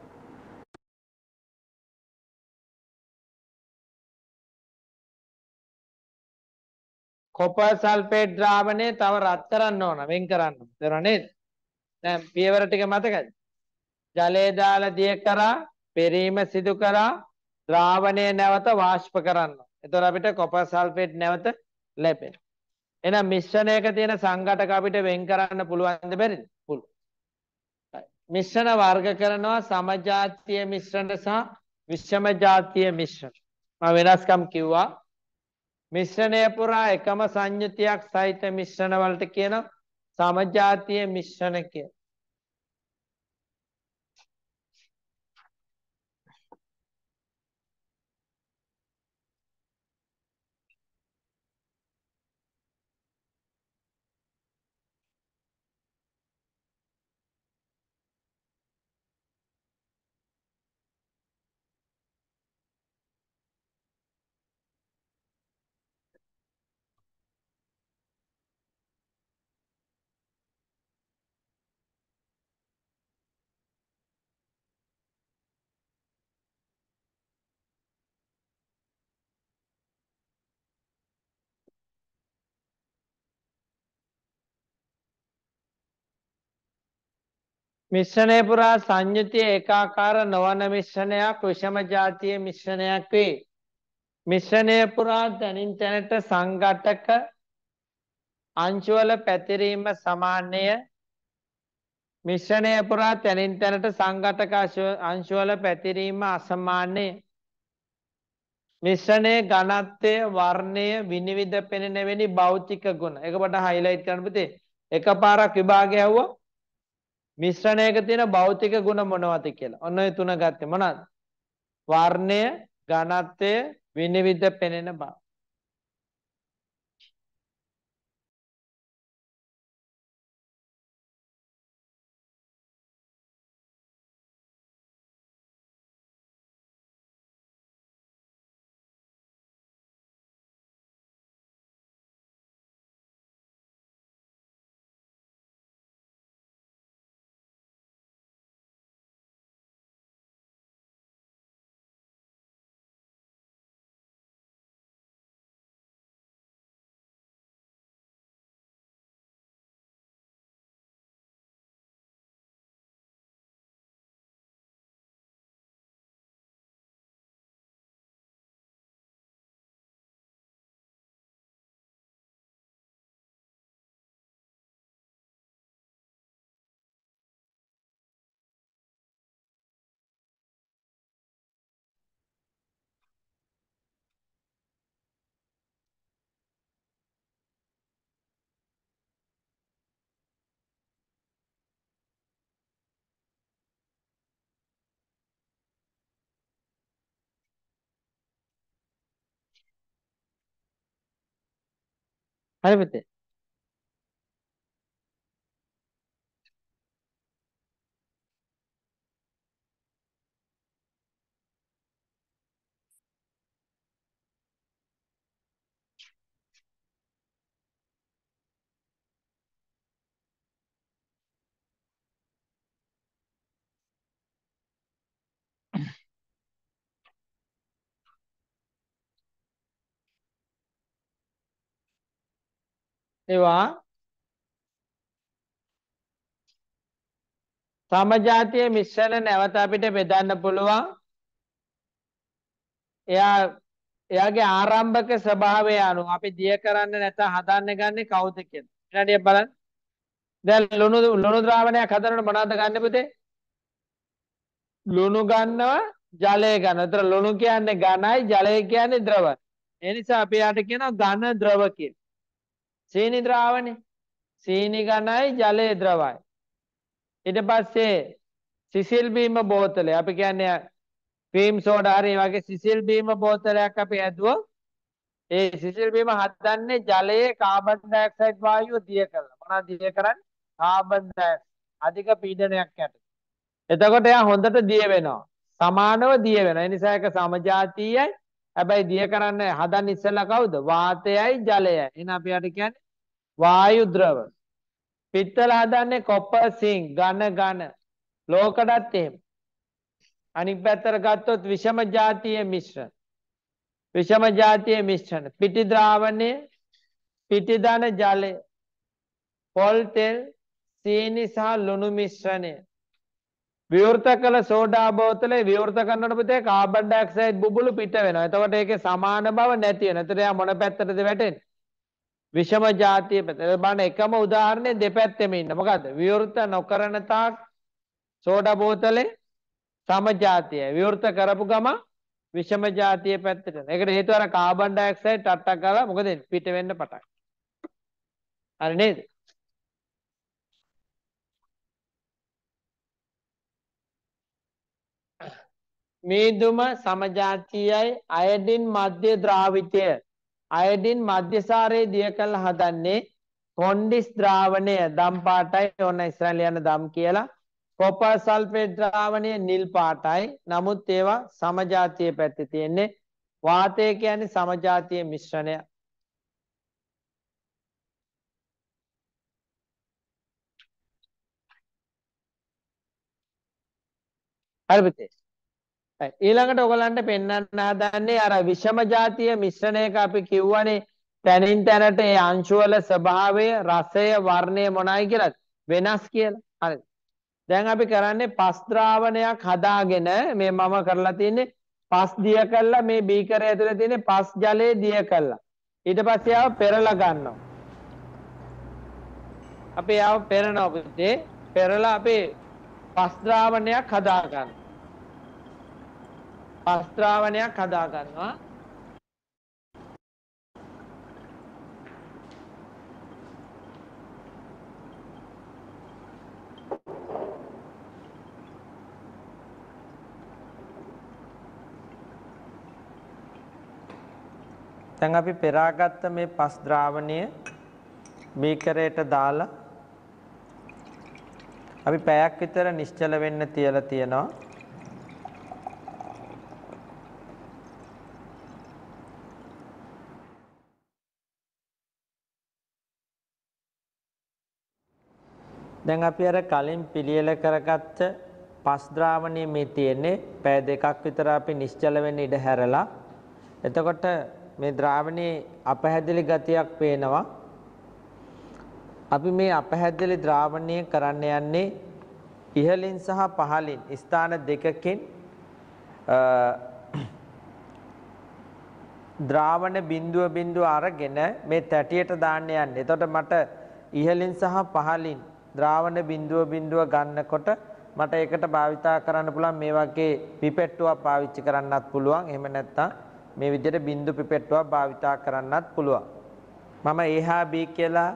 කොපර් සල්ෆේට් ද්‍රාවණය තව රත් කරන්න ඕන වෙන් කරන්න. තේරුණා නේද? දැන් පියවර ටික මතකද? ජලය දාලා දිය කරා පෙරීම සිදු කරා ද්‍රාවණය නැවත වාෂ්ප කරන්න. එතකොට අපිට කොපර් සල්ෆේට් නැවත ලැබෙනවා. එහෙනම් මිශ්‍රණයක තියෙන සංඝටක අපිට වෙන් කරන්න පුළුවන්ද බැරිද? පුළුවන්. මිශ්‍රණ වර්ග කරනවා සමජාතීය මිශ්‍රණ සහ විෂම ජාතීය මිශ්‍රණ. මම වෙනස්කම් කිව්වා. මිශ්‍රණය පුරා එකම සංයතියක් සහිත මිශ්‍රණ වලට කියන සමජාතීය මිශ්‍රණ කිය. මිශ්‍රණය පුරා සංයුතිය ඒකාකාර නොවන මිශ්‍රණයක් විෂම ජාතිය මිශ්‍රණයක් වේ. මිශ්‍රණය පුරා තනින් තැනට සංඝටක අංශුවල පැතිරීම සමානය. මිශ්‍රණය පුරා තනින් තැනට සංඝටක අංශුවල පැතිරීම අසමානය. මිශ්‍රණයේ ඝනත්වය, වර්ණය, විනිවිද පෙනෙන වෙනි භෞතික ගුණ. ඒක පොඩ්ඩක් highlight කරන්න පුතේ. එකපාරක් විභාගය ඇහුවා මිශ්‍රණයක තියෙන භෞතික ගුණ මොනවද කියලා. ඔන්න ඔය තුන ගත්තේ මොනවද? වර්ණය, ඝනත්වය, විනිවිද පෙනෙන බව. हर बते ඒවා සමජාතීය මිශ්‍රණ නැවත අපිට බෙදන්න පුළුවන්. එයා එයාගේ ආරම්භක ස්වභාවය අනුව අපි දිය කරන්න නැත හදන්න ගන්නේ කවුද කියලා. ඊළඟට බලන්න. දැන් ලුණු ලුණු ද්‍රාවණයක් හදනකොට මොනවද ගන්න පුතේ? ලුණු ගන්නවා ජලය ගන්නවා. ඒතර ලුණු කියන්නේ ඝනයි ජලය කියන්නේ ද්‍රව. ඒ නිසා අපි යාට කියනවා ඝන ද්‍රව කියලා. සීනි ද්‍රාවනේ. සීනි ඝනයි ජලය ද්‍රවයි. ඊට පස්සේ සිසිල් බීම බෝතලය. අපි කියන්නේ ක්‍රීම් සෝඩා හරි වගේ සිසිල් බීම බෝතලයක් අපි ඇදුවොත් ඒ සිසිල් බීම හදන්නේ ජලයේ කාබන් ඩයොක්සයිඩ් වායුව දිය කරලා. මොනවද දිය කරන්නේ? කාබන් අධික පීඩනයක් යටතේ. එතකොට එයා හොඳට දිය වෙනවා. සමානව දිය වෙනවා. ඒ නිසා ඒක සමජාතීයයි. හැබැයි දිය කරන්නේ හදන්න ඉස්සෙල්ලා කවුද? වාතයයි ජලයයි. එහෙනම් අපි යට කියන්නේ වායු ද්‍රව. පිත්තල හදන්නේ කොපර් සිං ඝන ඝන. ලෝකඩත් එහෙම. අනිත් පැත්තට ගත්තොත් විෂම ජාතිය මිශ්‍රණ. විෂම ජාතිය මිශ්‍රණ. පිටි ද්‍රාවණය, පිටි ධන ජලය, පොල් තෙල්, සීනි සහ ලුණු මිශ්‍රණය. විවෘත කළ සෝඩා බෝතලේ විවෘත කරනකොට පුතේ කාබන් ඩයොක්සයිඩ් බුබුලු පිට වෙනවා. එතකොට ඒකේ සමාන බව නැති වෙනවා. එතකොට එයා මොන පැත්තටද වැටෙන්නේ? විෂම ජාතිය පැත්තට බලන්න එකම උදාහරණය දෙපැත්තෙම ඉන්න. මොකද්ද? විවෘත නොකරන තාක් සෝඩා බෝතලේ සම ජාතිය. විවෘත කරපු ගම විෂම ජාතිය පැත්තට. ඒකට හේතුව අර කාබන් ඩයොක්සයිඩ් ටට්ටක් ගාලා මොකද පිට වෙන්න පටන්. හරි නේද? මීදුම සමජාතියයි අයඩින් මධ්‍ය ද්‍රාවිතය අයඩින් මධ්‍යසාරයේ දිය කළ හදන්නේ කොන්ඩිස් ද්‍රාවණය දම් පාටයි ඕන ඉස්රායලයන් දම් කියලා කොපර් සල්ෆේට් ද්‍රාවණය නිල් පාටයි නමුත් ඒවා සමජාතීය පැත්තේ තියෙන්නේ වාතය කියන්නේ සමජාතීය මිශ්‍රණය හරි පුතේ ඊළඟට ඔයගලන්ට පෙන්වන්න හදන්නේ අර විෂම ජාතිය මිශ්‍රණයක අපි කිව්වනේ තැනින් තැනට ඒ අංශු වල ස්වභාවය, රසය, වර්ණය මොනයි කියලා වෙනස් කියලා. හරිද? දැන් අපි කරන්නේ පස් ද්‍රාවණයක් හදාගෙන මේ මම කරලා තියෙන්නේ පස් දිය කළා මේ බීකරය ඇතුලේ තියෙන පස් ජලය දිය කළා. ඊට පස්සේ ආව පෙරලා ගන්නවා. අපි ආව පෙරනවා පුතේ. පෙරලා අපි පස් ද්‍රාවණයක් හදා ගන්නවා. පස්ත්‍රාවණයක් හදා ගන්නවා. දැන් අපි පෙරාගත්ත මේ පස් ද්‍රාවණය බීකරයට දාලා අපි පැයක් විතර නිශ්චල වෙන්න තියලා තියෙනවා. දැන් අපි අර කලින් පිළියෙල කරගත්ත පස් ද්‍රාවණය මේ තියෙන්නේ පැය දෙකක් විතර අපි නිශ්චල වෙන්න ඉඩ හැරලා එතකොට මේ ද්‍රාවණයේ අපහැදිලි ගතියක් පේනවා අපි මේ අපහැදිලි ද්‍රාවණය කරන්න යන්නේ ඉහලින් සහ පහලින් ස්ථාන දෙකකින් ද්‍රාවණ බිඳුව බිඳුව අරගෙන මේ තැටියට දාන්න යන්නේ. එතකොට මට ඉහලින් සහ පහලින් ද්‍රාවණ බිඳුව බිඳුව ගන්නකොට මට ඒකට භාවිතා කරන්න පුළුවන් මේ වගේ පිපෙට්ටුවක් පාවිච්චි කරන්නත් පුළුවන්. එහෙම නැත්නම් මේ විදිහට බිඳු පිපෙට්ටුවක් භාවිතා කරන්නත් පුළුවන්. මම එහා B කියලා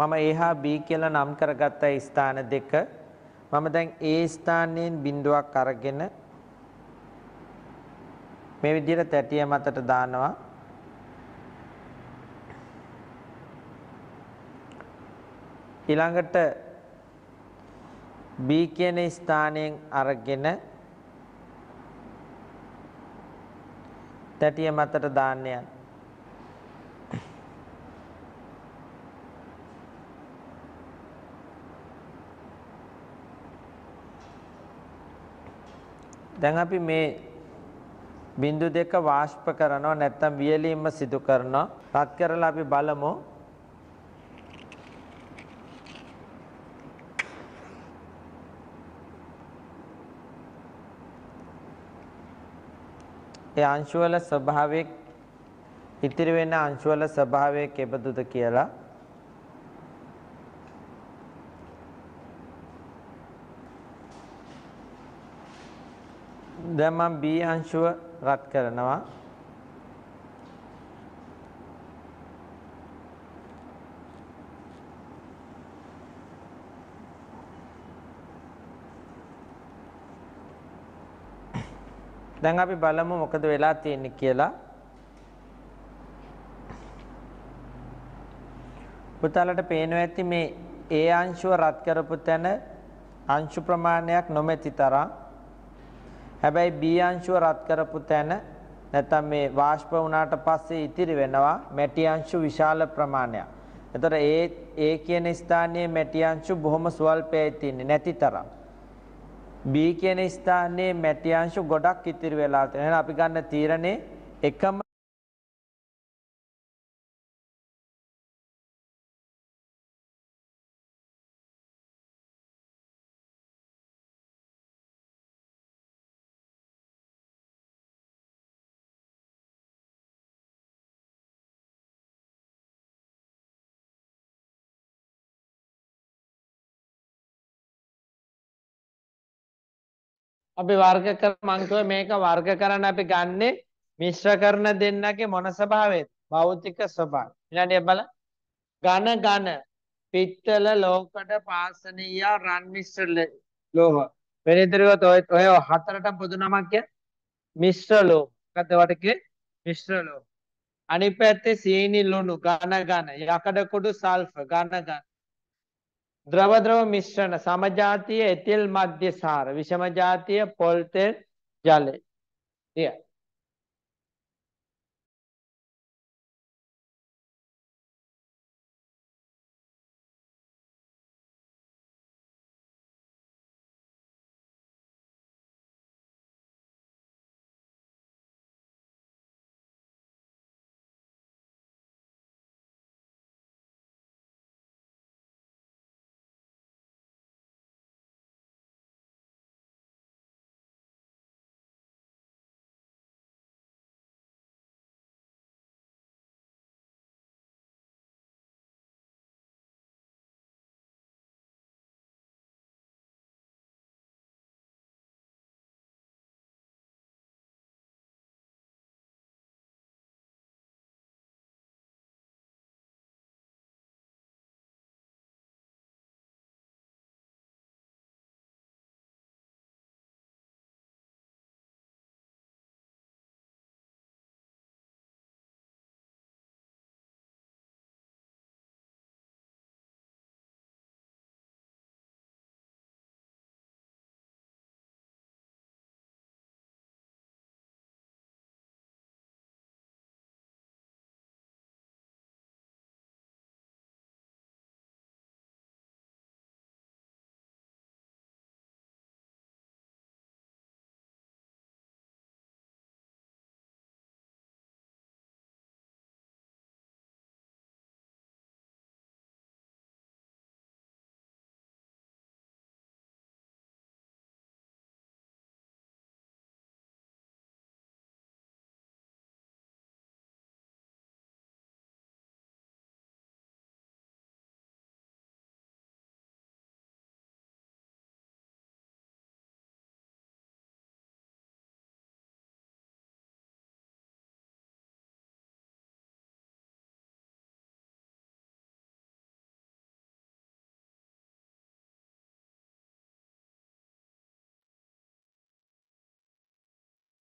මම එහා B කියලා නම් කරගත්ත ස්ථාන දෙක මම දැන් A ස්ථානයෙන් බිඳුවක් අරගෙන මේ විදිහට තැටිය මතට දානවා. ඊළඟට B කියන ස්ථානයෙන් අරගෙන තැටිය මතට දාන්න යන දැන් අපි මේ බිඳු දෙක වාෂ්ප කරනවා නැත්නම් වියලීම සිදු කරනවා රත් කරලා අපි බලමු ඒ අංශු වල ස්වභාවයේ ඉතිරි වෙන අංශු වල ස්වභාවය කෙබඳුද කියලා දැන් මම B අංශුව රත් කරනවා දැන් අපි බලමු මොකද වෙලා තියෙන්නේ කියලා. පුතාලට පේනවා ඇති මේ ඒ අංශුව රත් කරපු තැන අංශු ප්‍රමාණයක් නොමැති තරම්. හැබැයි B අංශුව රත් කරපු තැන නැත්නම් මේ වාෂ්ප වුණාට පස්සේ ඉතිරි වෙනවා මැටි අංශු විශාල ප්‍රමාණයක්. එතකොට ඒ ඒ කියන ස්ථානයේ මැටි අංශු බොහොම සුවල්පයයි තින්නේ නැති තරම්. B කියන ස්ථානයේ මැටි අංශු ගොඩක් ඉතිරි වෙලා තියෙනවා. එහෙනම් අපි ගන්න තීරණේ එකම අපි වර්ග කර මං මේක වර්ග කරන්න අපි ගන්නෙ මිශ්‍ර කරන දෙන්නගේ මොන ස්වභාවයද? භෞතික ස්වභාවය. ඊළඟට බලන්න. ඝන ඝන පිත්තල ලෝකඩ පාසනීය රන් මිශ්‍ර ලෝහ. වෙනදිරුවත් ඔය ඔය හතරටම පොදු නමක් කිය මිශ්‍ර ලෝහ. මොකද ඒවට කියේ මිශ්‍ර ලෝහ. අනිත් පැත්තේ සීනි ලුණු ඝන ඝන යකඩ කුඩු සල්ෆර් ඝන ඝන ද්‍රව ද්‍රව මිශ්‍රණ සමජාතීය එතිල් මධ්‍යසාර විෂමජාතීය පොල්තෙල් ජලය. Yeah.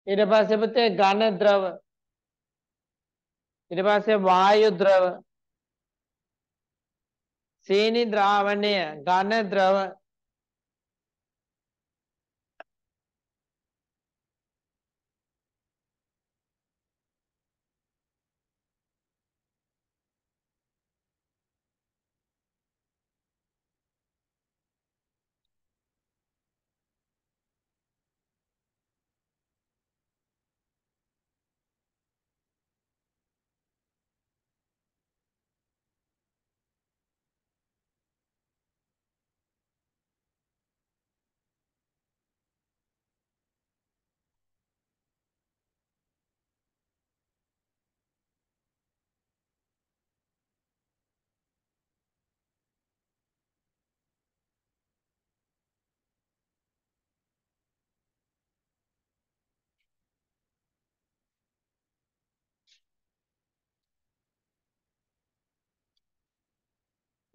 ඊට පස්සේ පුතේ ඝන ද්‍රව ඊට පස්සේ වායු ද්‍රව සීනි ද්‍රාවණය ඝන ද්‍රව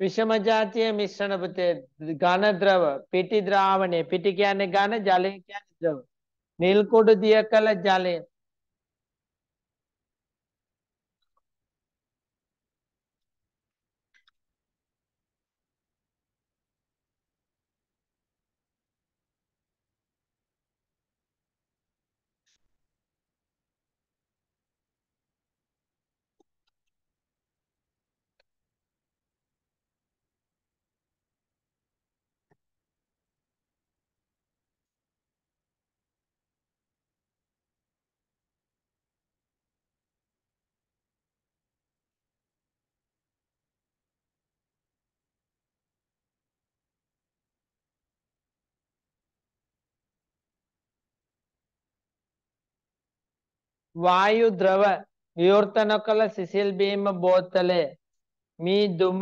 विषम जातीय मिश्रण घन द्रव पीटी द्रावण पीटी क्या ने घन जाले क्या द्रव नीलकोट दिया कल जाले වායු ද්‍රව විවෘත නොකළ සිසිල් බීම බෝතලය මී දුම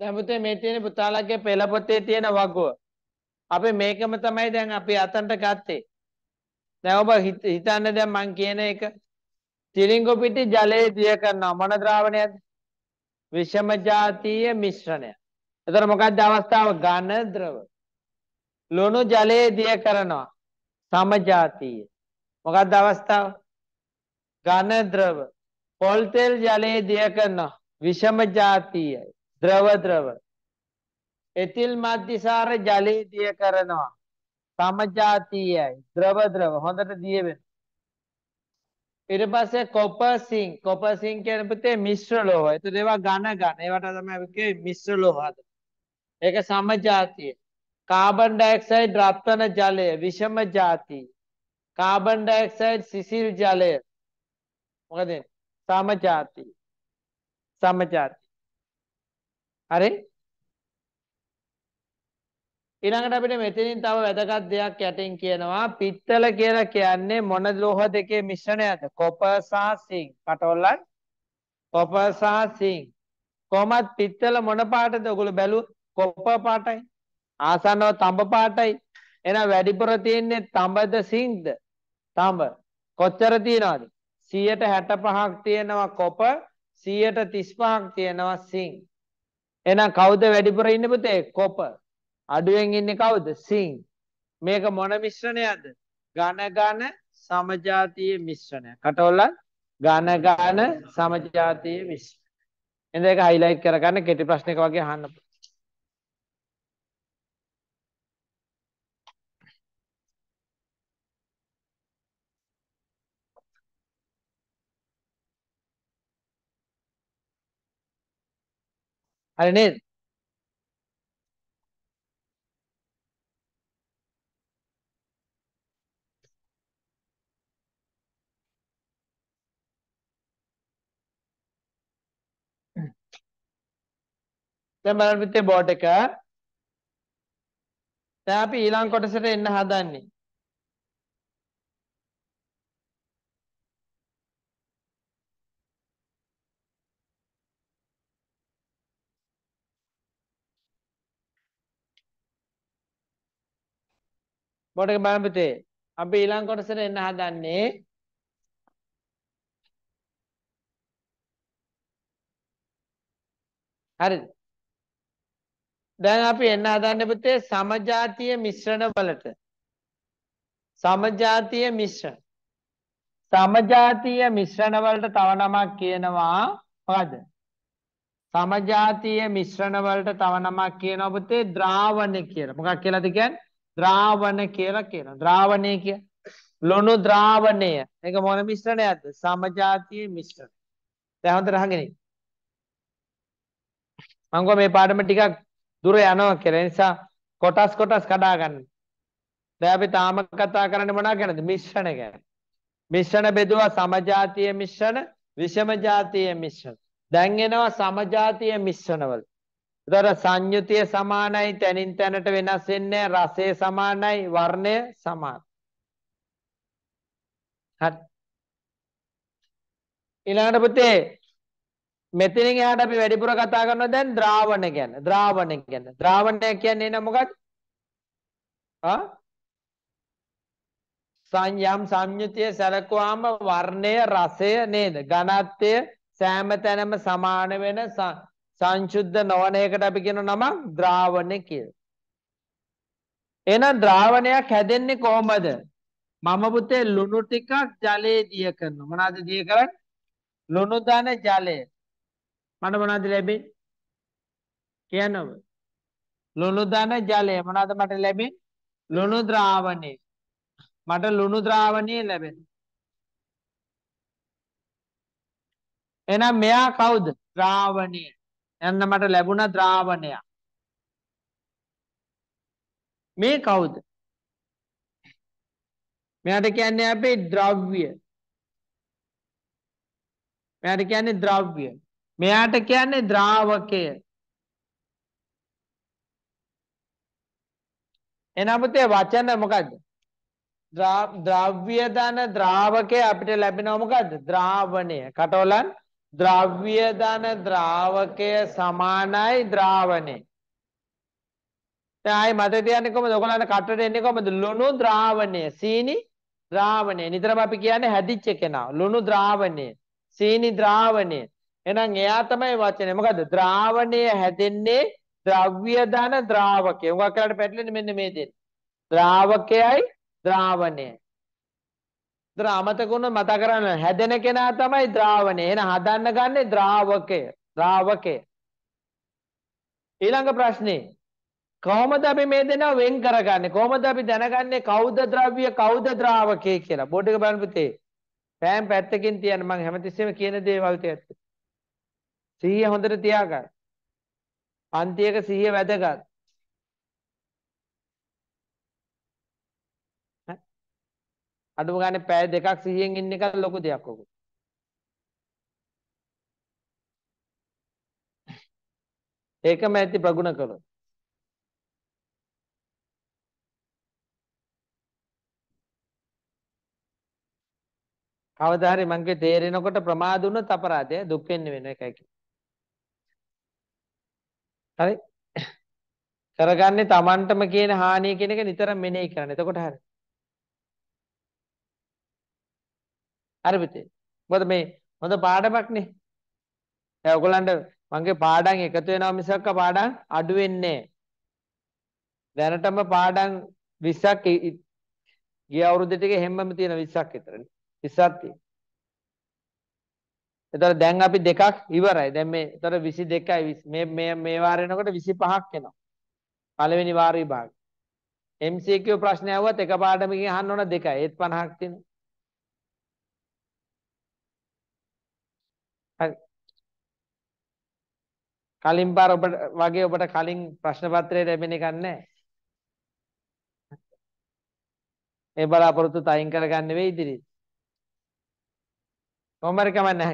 දැන් මේ තියෙන පුතාලගේ පෙළ පොතේ තියෙන වගුව. අපි මේකම තමයි දැන් අපි අතන්ට ගත්තේ. දැන් ඔබ හිතන්න දැන් මං කියන එක තිරිංගොපිටි ජලයේ දිය කරන මොන ද්‍රාවණයද? විෂම ජාතීය මිශ්‍රණය. එතකොට මොකක්ද අවස්ථාව? ඝන ද්‍රව. ලුණු ජලයේ දිය කරනවා. සමජාතීය. මොකක්ද අවස්ථාව? ඝන ද්‍රව. පොල් තෙල් ජලයේ දිය කරනවා. විෂම ජාතීයයි. ද්‍රව ද්‍රව එතිල් මද්දිසාර ජලයේ දිය කරනවා සමජාතීයයි ද්‍රව ද්‍රව හොඳට දිය වෙන ඊට පස්සේ කොපර් සිං කොපර් සිං කියන පුතේ මිශ්‍ර ලෝහ ඒතර ඒවා ඝන ඝන ඒවට තමයි අපි කියේ මිශ්‍ර ලෝහ හද ඒක සමජාතීය කාබන් ඩයොක්සයිඩ් රත්න ජලය විෂම ජාතී කාබන් ඩයොක්සයිඩ් සිසිල් ජලය මොකද සමජාතී සමජාතී හරි ඊළඟට අපිට මෙතනින් තව වැදගත් දෙයක් යටින් කියනවා පිත්තල කියලා කියන්නේ මොන ලෝහ දෙකේ මිශ්‍රණයද කොපර් සහ සිං පටවලන් කොපර් සහ සිං කොහමත් පිත්තල මොන පාටද ඔයගොල්ලෝ බැලුවොත් කොපර් පාටයි ආසන්නව තඹ පාටයි එහෙනම් වැඩිපුර තියෙන්නේ තඹද සිංද තඹ කොච්චර තියනවද 165ක් තියෙනවා කොපර් 135ක් තියෙනවා සිං එහෙනම් කවුද වැඩිපුර ඉන්න පුතේ? කොප. අඩුවෙන් ඉන්නේ කවුද? සිං. මේක මොන මිශ්‍රණයක්ද? ඝන ඝන සමජාතීය මිශ්‍රණයක්. කටවලත් ඝන ඝන සමජාතීය මිශ්‍රණ. එඳ ඒක හයිලයිට් කරගන්න කෙටි ප්‍රශ්නයක වගේ අහන්න පුළුවන්. හරි නේද? දැන් බලන්න පිටේ බෝඩ් එක. දැන් අපි ඊළඟ කොටසට එන්න හදන්නේ. බොඩක බලපතේ අපි ඊළඟ කොටසට එන්න හදන්නේ හරිද දැන් අපි එන්න හදන්නේ පුතේ සමජාතීය මිශ්‍රණ වලට සමජාතීය මිශ්‍රණ සමජාතීය මිශ්‍රණ වලට තව නමක් කියනවා මොකද්ද සමජාතීය මිශ්‍රණ වලට තව නමක් කියනවා පුතේ ද්‍රාවණ කියලා. මොකක් කියලාද කියන්නේ? ද්‍රාවණ කියලා කියනවා. ද්‍රාවණය කිය ලුණු ද්‍රාවණය. ඒක මොන මිශ්‍රණයක්ද? සමජාතීය මිශ්‍රණ. දැන් හොඳට අහගෙන ඉන්න. මම මේ පාඩම ටිකක් දුර යනවා කියලා. ඒ නිසා කොටස් කොටස් කඩා ගන්න. දැන් අපි තාම කතා කරන්නේ මොනවා ගැනද? මිශ්‍රණ ගැන. මිශ්‍රණ බෙදුවා සමජාතීය මිශ්‍රණ, විෂමජාතීය මිශ්‍රණ. දැන් එනවා සමජාතීය මිශ්‍රණවල. එතකොට සංයුතිය සමානයි තනින් තැනට වෙනස් වෙන්නේ රසය සමානයි වර්ණය සමාන. හරි. ඊළඟට පුතේ මෙතනින් එහාට අපි වැඩිපුර කතා කරනවා දැන් ද්‍රාවණ ගැන. ද්‍රාවණ ගැන. ද්‍රාවණය කියන්නේ නම මොකක්ද? ආ? සංයම් සංයුතිය සැලකුවාම වර්ණය රසය නේද? ඝනත්වය සෑම තැනම සමාන වෙන සංචුද්ධ නොවන එකට අපි කියන නම ද්‍රාවණය කියලා. එහෙනම් ද්‍රාවණයක් හැදෙන්නේ කොහමද? මම පුතේ ලුණු ටිකක් ජලයේ දිය කරනවා. මොනවද දිය කරන්නේ? ලුණු දන ජලය. මට මොනවද ලැබෙන්නේ? කියන්නව. ලුණු දන ජලය මොනවද මට ලැබෙන්නේ? ලුණු ද්‍රාවණය. මට ලුණු ද්‍රාවණය ලැබෙනවා. එහෙනම් මෙයා කවුද? ද්‍රාවණය. එන්න මට ලැබුණ ද්‍රාවණය. මේ කවුද? මෙයාට කියන්නේ අපේ ද්‍රව්‍ය. මෙයාට කියන්නේ ද්‍රව්‍ය. මෙයාට කියන්නේ ද්‍රාවකය. එහෙනම් පුතේ වචන මොකද්ද? ද්‍රව්‍ය දන ද්‍රාවකය අපිට ලැබෙනව මොකද්ද? ද්‍රාවණය. කටවලන් ද්‍රව්‍ය ධන ද්‍රාවකය සමානයි ද්‍රාවණේ. දැන් ආයි මතක තියන්නේ කොහමද? ඔයගොල්ලන්ට කටට එන්නේ කොහමද? ලුණු ද්‍රාවණය, සීනි ද්‍රාවණය. නිතරම අපි කියන්නේ හැදිච්ච කෙනා. ලුණු ද්‍රාවණය, සීනි ද්‍රාවණය. එහෙනම් එයා තමයි වචනේ. මොකද ද්‍රාවණය හැදෙන්නේ ද්‍රව්‍ය ධන ද්‍රාවකය. උගක් කරලා පැටලෙන්නේ මෙන්න මේ දෙන්න. ද්‍රාවකයයි ද්‍රාවණයයි. දර අමතකුණ මතක කරන්න හැදෙන කෙනා තමයි ද්‍රාවණය. එන හදන්න ගන්නේ ද්‍රාවකය. ද්‍රාවකය. ඊළඟ ප්‍රශ්නේ කොහොමද අපි මේ දෙනා වෙන් කරගන්නේ? කොහොමද අපි දැනගන්නේ කවුද ද්‍රව්‍ය කවුද ද්‍රාවකය කියලා? බෝඩ් එක බලන්න පුතේ. පෑම් පැත්තකින් තියන්න මම හැමතිස්සෙම කියන දේවල් තියත්. සිහිය හොඳට තියාගන්න. අන්තියක සිහිය වැදගත්. අඩුම ගානේ පැය දෙකක් සිහියෙන් ඉන්න එක ලොකු දෙයක් ඔක. ඒකම ඇති ප්‍රගුණ කළොත්. කවදා හරි මං කිය තේරෙනකොට ප්‍රමාද වුණොත් අපරාධය දුක් වෙන්න වෙන එකයි කියන්නේ. හරි. කරගන්නේ Tamanටම කියන හානිය කියන එක නිතරම මෙනෙහි කරන්න. එතකොට හරි. හරි පුතේ. මොකද මේ හොඳ පාඩමක්නේ. දැන් ඔයගොල්ලන්ට මගේ පාඩම් එකතු වෙනවා මිසක් පාඩම් අඩු වෙන්නේ දැනටම පාඩම් 20ක් ගිය අවුරුද්දේ ටිකේ හැමම තියෙන 20ක් විතරනේ. 20ක් තියෙන. එතකොට දැන් අපි දෙකක් ඉවරයි. දැන් මේ එතකොට 22යි මේ මේ මේ වාර වෙනකොට 25ක් එනවා. පළවෙනි වාර විභාග. MCQ ප්‍රශ්න ඇහුවත් එක පාඩමකින් අහන්න ඕන දෙකයි. ඒත් 50ක් තියෙනවා. කලින් පාර ඔබට වගේ ඔබට කලින් ප්‍රශ්න පත්‍රය ලැබෙන එකක් නැහැ. ඒ බලාපොරොත්තු තයින් කරගන්න වෙයි ඉදිරි. කොහොමද කමන්නේ?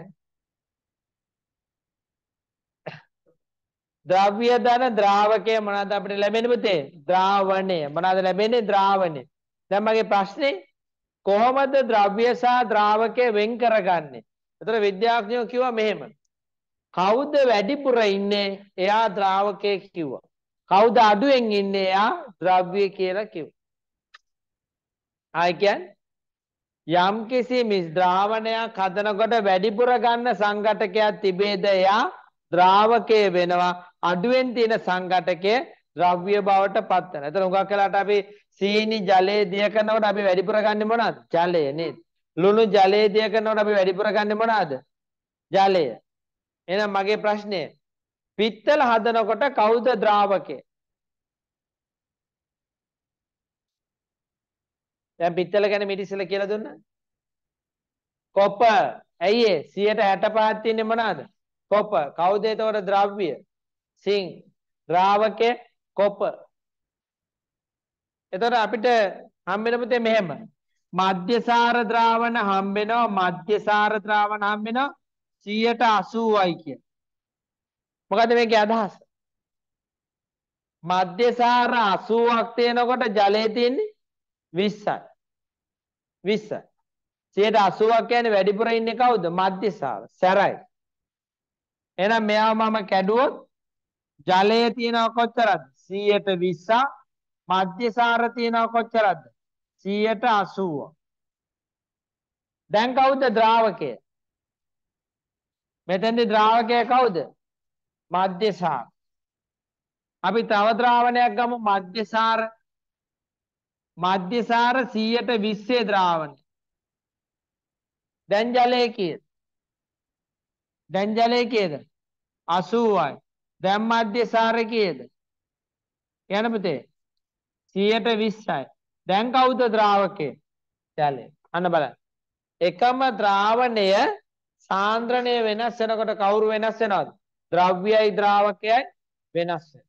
ද්‍රව්‍ය දන ද්‍රාවකය මොනවද අපිට ලැබෙන්නේ පුතේ? ද්‍රාවණය. මොනවද ලැබෙන්නේ? ද්‍රාවණය. දැන් මගේ ප්‍රශ්නේ කොහොමද ද්‍රව්‍ය සහ ද්‍රාවකය වෙන් කරගන්නේ? ඒතර විද්‍යාඥයෝ කිව්වා මෙහෙම. කවුද වැඩිපුර ඉන්නේ? එයා ද්‍රාවකයෙක් කිව්වා. කවුද අඩුවෙන් ඉන්නේ? එයා ද්‍රව්‍ය කියලා කිව්වා. ආයි කියන්නේ යම් කිසි මිශ්‍රාවණයක් හදනකොට වැඩිපුර ගන්න සංඝටකයක් තිබේද? එයා ද්‍රාවකයේ වෙනවා. අඩුවෙන් තියෙන සංඝටකය ද්‍රව්‍ය බවට පත් වෙනවා. එතන උගක් වෙලාට අපි සීනි ජලය දිය කරනකොට අපි වැඩිපුර ගන්නෙ මොනවද? ජලය නේද? ලුණු ජලය දිය කරනකොට අපි වැඩිපුර ගන්නෙ මොනවද? ජලය. එහෙනම් මගේ ප්‍රශ්නය පිත්තල හදනකොට කවුද ද්‍රාවකය? දැන් පිත්තල ගැන මිට ඉස්සෙල්ලා කියලා දුන්නා. කොප ඇයි ඒ 165ක් තියන්නේ මොනවාද? කොප. කවුද ඒතකොට ද්‍රව්‍ය? සිං ද්‍රාවකය කොප. එතකොට අපිට හම්බෙන පුතේ මෙහෙම. මධ්‍යසාර ද්‍රාවණ හම්බෙනවා මධ්‍යසාර ද්‍රාවණ හම්බෙනවා 100ට 80යි කියන. මොකද මේකේ අදහස? මධ්‍යසාර 80ක් තියෙනකොට ජලයේ තියෙන්නේ 20යි. 20යි. 180ක් කියන්නේ වැඩිපුර ඉන්නේ කවුද? මධ්‍යසාර. සැරයි. එහෙනම් මෙයා මම කැඩුවොත් ජලයේ තියෙනව කොච්චරද? 120 මධ්‍යසාර තියෙනව කොච්චරද? 180. දැන් කවුද ද්‍රාවකය? මෙතෙන්දී ද්‍රාවකය කවුද? මධ්‍යසාර. අපි තව ද්‍රාවණයක් ගමු මධ්‍යසාර. මධ්‍යසාර 120 ද්‍රාවණය. දැන් ජලය කීයද? දැන් ජලය කීයද? 80යි. දැන් මධ්‍යසාර කීයද? යන පුතේ 120යි. දැන් කවුද ද්‍රාවකේ? ජලය. අන්න බලන්න. එකම ද්‍රාවණය සාන්ද්‍රණය වෙනස් වෙනකොට කවුරු වෙනස් වෙනවද? ද්‍රව්‍යයි ද්‍රාවකයයි වෙනස් වෙනවා.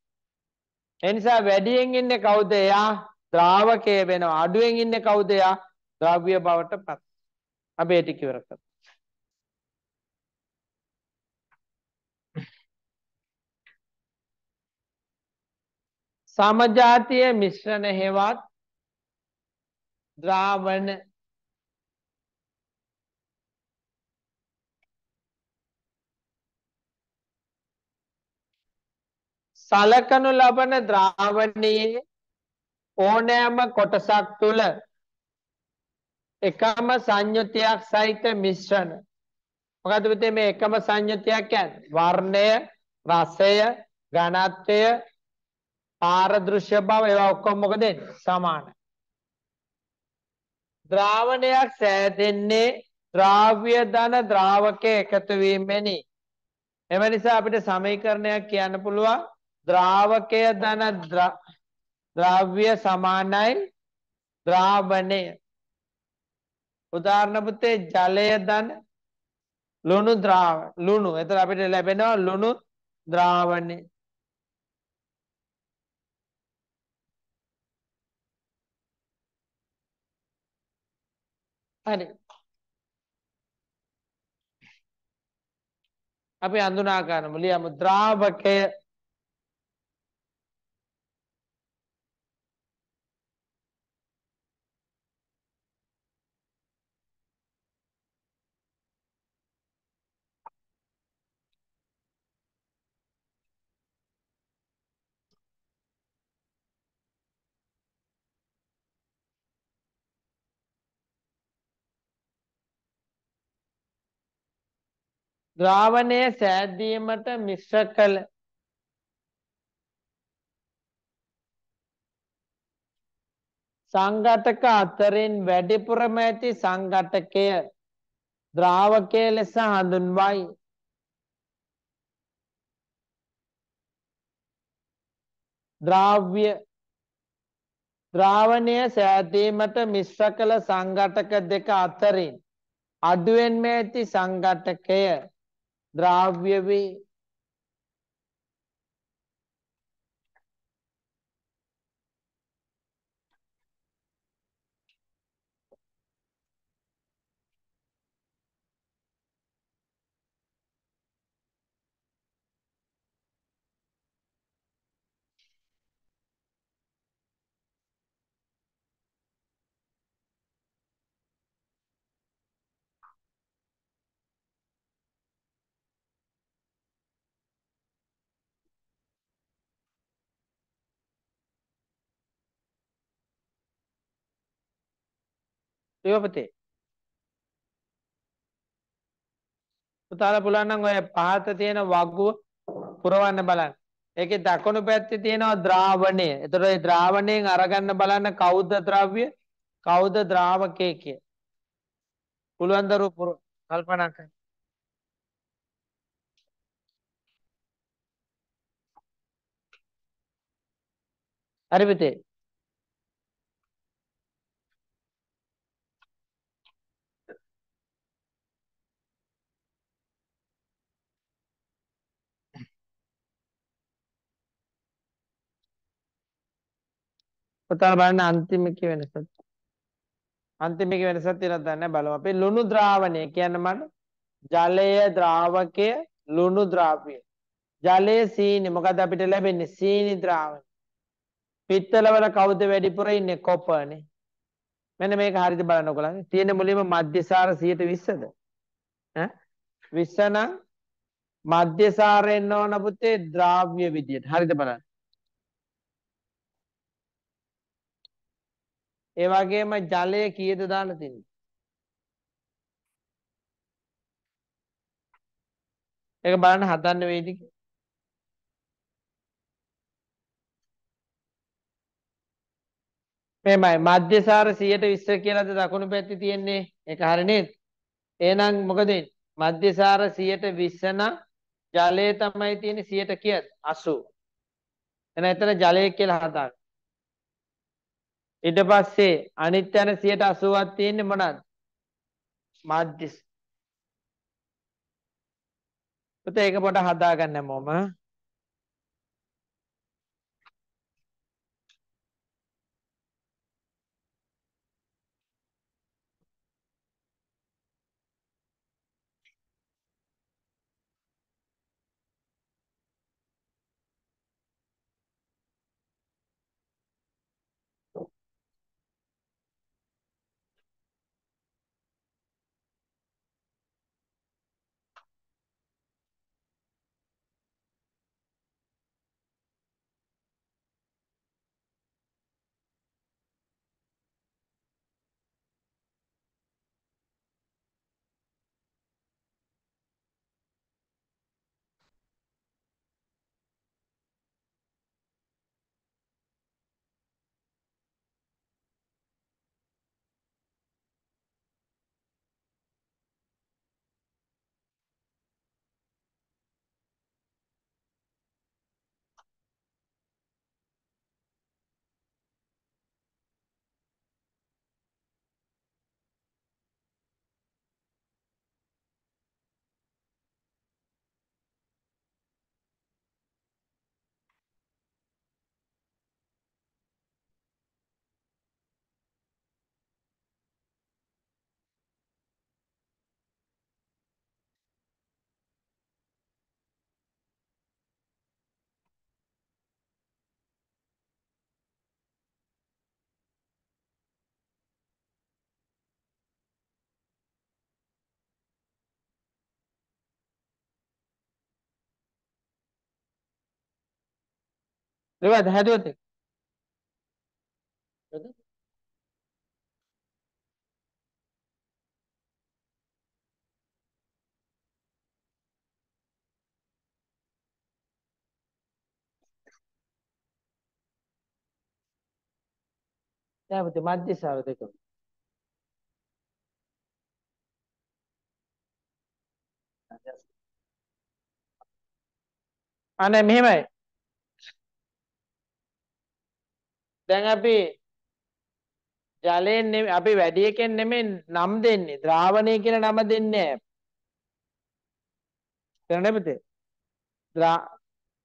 ඒ නිසා වැඩියෙන් ඉන්නේ කවුද? එයා ද්‍රාවකයේ වෙනවා. අඩුවෙන් ඉන්නේ කවුද? එයා ද්‍රව්‍ය බවට පත්. අපි ඒ ටික ඉවර කරමු. සමජාතීය මිශ්‍රණ හේවත් ද්‍රාවණ සලකනු ලබන ද්‍රාවණයේ ඕනෑම කොටසක් තුල එකම සංයුතියක් සහිත මිශ්‍රණ මොකද පුතේ මේ එකම සංයුතියක් කියන්නේ වර්ණය රසය ඝනත්වය පාරදෘශ්‍ය බව ඒවා ඔක්කොම මොකද සමානයි ද්‍රාවණයක් සෑදෙන්නේ ද්‍රාව්‍ය ධන ද්‍රාවකයේ එකතු වීමෙනි එම නිසා අපිට සමීකරණයක් කියන්න පුළුවන් ද්‍රාවකය ධන ද්‍රව්‍ය සමානයි ද්‍රාවණය උදාහරණ පුතේ ජලය ධන ලුණු ද්‍රාව ලුණු එතන අපිට ලැබෙනවා ලුණු ද්‍රාවණය හරි අපි අඳුනා ගන්න මුලියම ද්‍රාවකය ද්‍රාවණය සෑදීමට මිශ්‍ර කළ සංඝටක අතරින් වැඩිපුරම ඇති සංඝටකය ද්‍රාවකයේ ලෙස හඳුන්වයි. ද්‍රාව්‍ය ද්‍රාවණය සෑදීමට මිශ්‍ර කළ සංඝටක දෙක අතරින් අඩුවෙන් මේ ඇති සංඝටකය द्राव्यवे ප්‍රියපතේ පුතාලා පුළුවන් නම් ඔය පහත තියෙන වග්ගුව පුරවන්න බලන්න. ඒකේ දකුණු පැත්තේ තියෙනවා ද්‍රාවණය. ඒතර ඒ ද්‍රාවණයෙන් අරගන්න බලන්න කවුද ද්‍රව්‍ය කවුද ද්‍රාවකයේ කිය. පුළුවන් දරුවෝ කල්පනා කරන්න. හරි පුතේ ඔතන බලන්න අන්තිම එක වෙනසක්. අන්තිම එක වෙනසක් තියෙනවද නැහැ බලමු. අපි ලුණු ද්‍රාවණය කියන්නේ මොකද? ජලය ද්‍රාවකය ලුණු ද්‍රාව්‍ය. ජලය සීනි මොකද අපිට ලැබෙන්නේ? සීනි ද්‍රාවණය. පිත්තලවල කවුද වැඩිපුර ඉන්නේ? කොපනේ. මෙන්න මේක හරියට බලන්න ඔයගොල්ලන්. තියෙන මුලින්ම මධ්‍යසාර 120ද? ඈ 20 නම් මධ්‍යසාරයෙන් ඕන පුතේ ද්‍රාව්‍ය විදියට. හරිද බලන්න. ඒ වගේම ජලය කීයද දාලා තින්නේ? ඒක බලන්න හදන්න වෙයිද කියලා. මෙමය මධ්‍යසාර 120 කියලාද දකුණු පැත්තේ තියෙන්නේ ඒක හරිය නේද එහෙනම් මොකද මධ්‍යසාර 120 නම් ජලය තමයි තියෙන්නේ 100ට කීයද 80 එහෙනම් එතන ජලය කියලා හදාගන්න ඊට පස්සේ අනිත් යන 180ක් තියෙන්නේ මොනවාද? මාධ්‍යස්. පුතේ ඒක පොඩ හදාගන්න මම. රිවර්ද හැදුවද නැවත මැදිසාර දෙක අනේ මෙහෙමයි දැන් අපි ජලයෙන් නෙමෙයි අපි වැඩි එකෙන් නෙමෙයි නම් දෙන්නේ ද්‍රාවණය කියන නම දෙන්නේ නැහැ පුතේ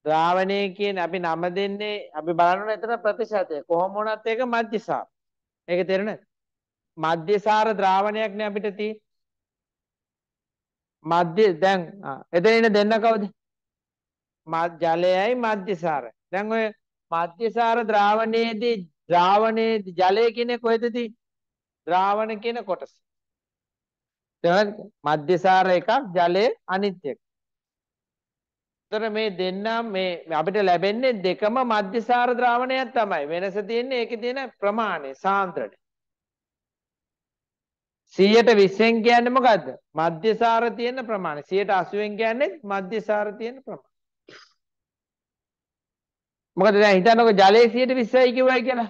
ද්‍රාවණය කියන අපි නම දෙන්නේ අපි බලනවා එතන ප්‍රතිශතය කොහොම වුණත් ඒක මධ්‍යසාර ඒක තේරෙනවද මධ්‍යසාර ද්‍රාවණයක් නේ අපිට තියෙන්නේ මධ්‍ය දැන් එතන ඉන්න දෙන්න කවුද ජලයයි මධ්‍යසාර දැන් ඔය මධ්‍යසාර ද්‍රාවණයේදී ද්‍රාවණයේදී ජලය කියන්නේ කොහෙදදී ද්‍රාවණ කියන කොටස. තේරුණාද? මධ්‍යසාර එකක් ජලය අනිත් එක. ତොර මේ දෙන්නම් මේ අපිට ලැබෙන්නේ දෙකම මධ්‍යසාර ද්‍රාවණයක් තමයි. වෙනස තියෙන්නේ ඒකේ තියෙන ප්‍රමාණය, සාන්ද්‍රණය. 100ට 20න් කියන්නේ මොකද්ද? මධ්‍යසාර තියෙන ප්‍රමාණය. 180න් කියන්නේ මධ්‍යසාර තියෙන ප්‍රමාණය. මොකද දැන් හිතන්නකො ජලයේ 120යි කිව්වයි කියලා.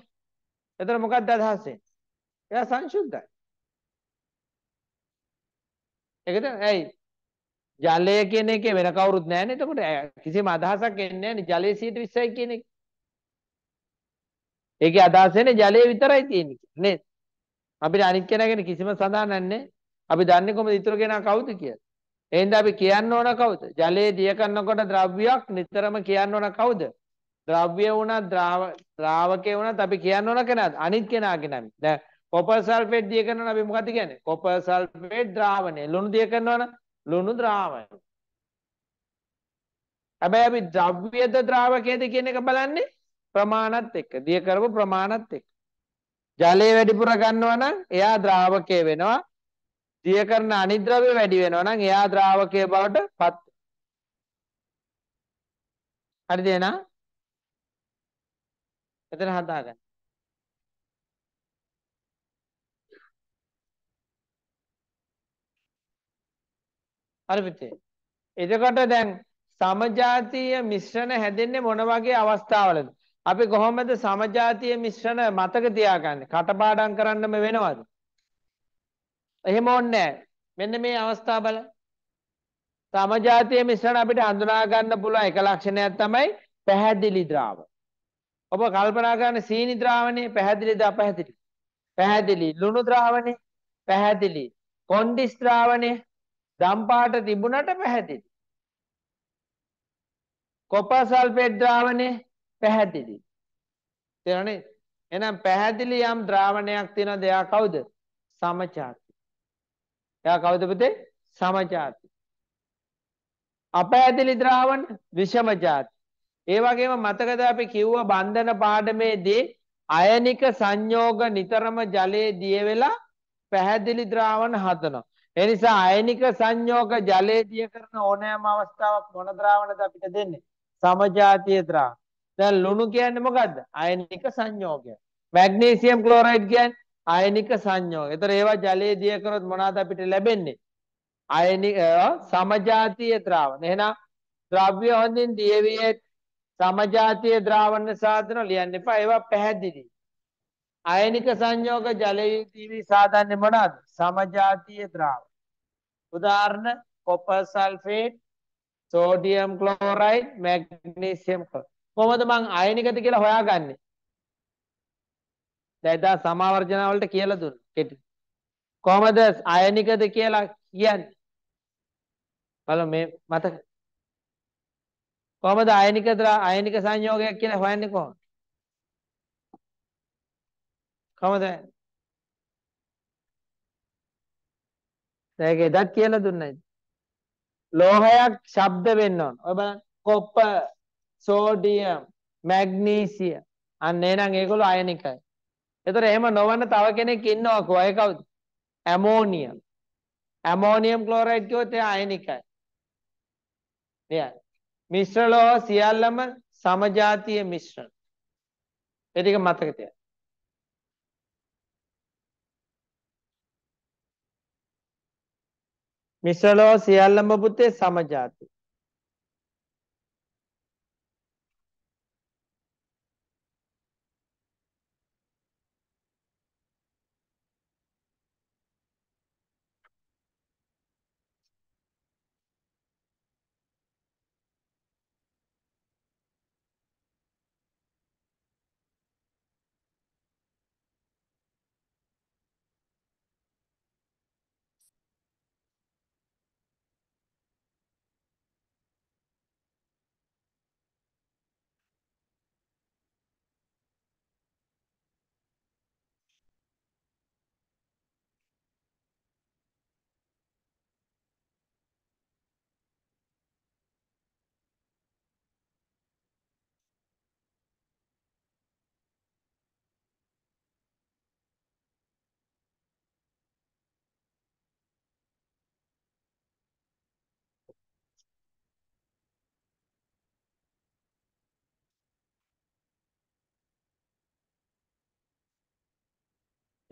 එතන මොකක්ද අදහස් වෙන්නේ? එයා සංසුද්ධයි. ඒකද ඇයි? ජලය කියන එකේ වෙන කවුරුත් නැහැ නේද? එතකොට කිසිම අදහසක් එන්නේ නැහැ නේ ජලයේ 120යි කියන එක. ඒකේ අදහස එන්නේ ජලයේ විතරයි තියෙන්නේ නේද? අපිට අනිත් කෙනා ගැන කිසිම සඳහනක් නැහැ. අපි දන්නේ කොහොමද ඊතර කෙනා කවුද කියලා. එහෙනම් අපි කියන්න ඕන කවුද? ජලයේ දිය කරනකොට ද්‍රව්‍යයක් නිතරම කියන්න ඕන කවුද? ද්‍රව්‍ය වුණත් ද්‍රාවකේ වුණත් අපි කියන්න ඕන කෙනාත් අනිත් කෙනාගේ නම් දැන් කොපර් සල්ෆේට් දිය කරනවා අපි මොකද කියන්නේ කොපර් සල්ෆේට් ද්‍රාවණය ලුණු දිය කරනවනම් ලුණු ද්‍රාවණය හැබැයි අපි ද්‍රව්‍යද ද්‍රාවකයේද කියන එක බලන්නේ ප්‍රමාණත් එක්ක දිය කරපු ප්‍රමාණත් එක්ක ජලය වැඩිපුර ගන්නවා නම් එයා ද්‍රාවකය වෙනවා දිය කරන අනිද්‍රව්‍ය වැඩි වෙනවා නම් එයා ද්‍රාවකය බවට පත් හරිද එහෙනම් එතන හදාගන්න. හරි පුතේ. එතකොට දැන් සමජාතීය මිශ්‍රණ හැදෙන්නේ මොන වගේ අවස්ථාවලද? අපි කොහොමද සමජාතීය මිශ්‍රණ මතක තියාගන්නේ? කටපාඩම් කරන්නම වෙනවද? එහෙම ඕනේ මෙන්න මේ අවස්ථාව බලන්න. සමජාතීය මිශ්‍රණ අපිට හඳුනා ගන්න පුළුවන් එක ලක්ෂණයක් තමයි පැහැදිලි ද්‍රාව. ඔබ කල්පනා කරන සීනි ද්‍රාවණය පැහැදිලිද අපැහැදිලි? පැහැදිලි. ලුණු ද්‍රාවණය පැහැදිලි. කොණ්ඩිස් ද්‍රාවණය දම්පාට තිබුණට පැහැදිලි. කොපර් සල්ෆේට් ද්‍රාවණය පැහැදිලි. තේරෙනවනේ? එහෙනම් පැහැදිලි යම් ද්‍රාවණයක් තියෙන දෙයා කවුද? සමචාති. එයා කවුද පුතේ? සමචාති. අපැහැදිලි ද්‍රාවණ විෂමජාති. ඒ වගේම මතකද අපි කිව්වා බන්ධන පාඩමේදී අයනික සංයෝග නිතරම ජලයේ දිය වෙලා පැහැදිලි ද්‍රාවණ හදනවා. ඒ නිසා අයනික සංයෝග ජලයේ දිය කරන ඕනෑම අවස්ථාවක් මොන ද්‍රාවණද අපිට දෙන්නේ? සමජාතීය ද්‍රාවණ. දැන් ලුණු කියන්නේ මොකද්ද? අයනික සංයෝගය. මැග්නීසියම් ක්ලෝරයිඩ් කියන්නේ අයනික සංයෝගය. ඒතර ඒවා ජලයේ දිය කරොත් මොනවද අපිට ලැබෙන්නේ? අයනික සමජාතීය ද්‍රාවණ. එහෙනම් ද්‍රව්‍ය හොඳින් දිය විය සමජාතීය ද්‍රාවණ සාධන ලියන්න එපා. ඒවා පැහැදිලි. අයනික සංයෝග ජලයීදී සාධන්නේ මොනවාද? සමජාතීය ද්‍රාවණ. උදාහරණ copper sulphate, sodium chloride, magnesium chloride. කොහොමද මං අයනිකද කියලා හොයාගන්නේ? දැන් දා සමාවර්ජන වලට කියලා දුන්න කෙටි. කොහොමද අයනිකද කියලා කියන්නේ? බලමු මේ මතක කොහමද අයනික අයනික සංයෝගයක් කියලා හොයන්නේ කොහොමද? කොහමද? ඒක එදත් කියලා දුන්නයි. ලෝහයක් ශබ්ද වෙන්න ඕන. ඔය බලන්න කොප්පර්, සෝඩියම්, මැග්නීසියම් අන්න එහෙනම් ඒගොල්ලෝ අයනිකයි. ඒතර එහෙම නොවන තව කෙනෙක් ඉන්නවා කොහේ කවුද? ඇමෝනියම්. ඇමෝනියම් ක්ලෝරයිඩ් කියොත් ඒ අයනිකයි. නේද? මිශ්‍ර ලෝහ සියල්ලම සමජාතීය මිශ්‍රණ. ඒ ටික මතක තියාගන්න. මිශ්‍රලෝ සියල්ලම පුතේ සමජාති.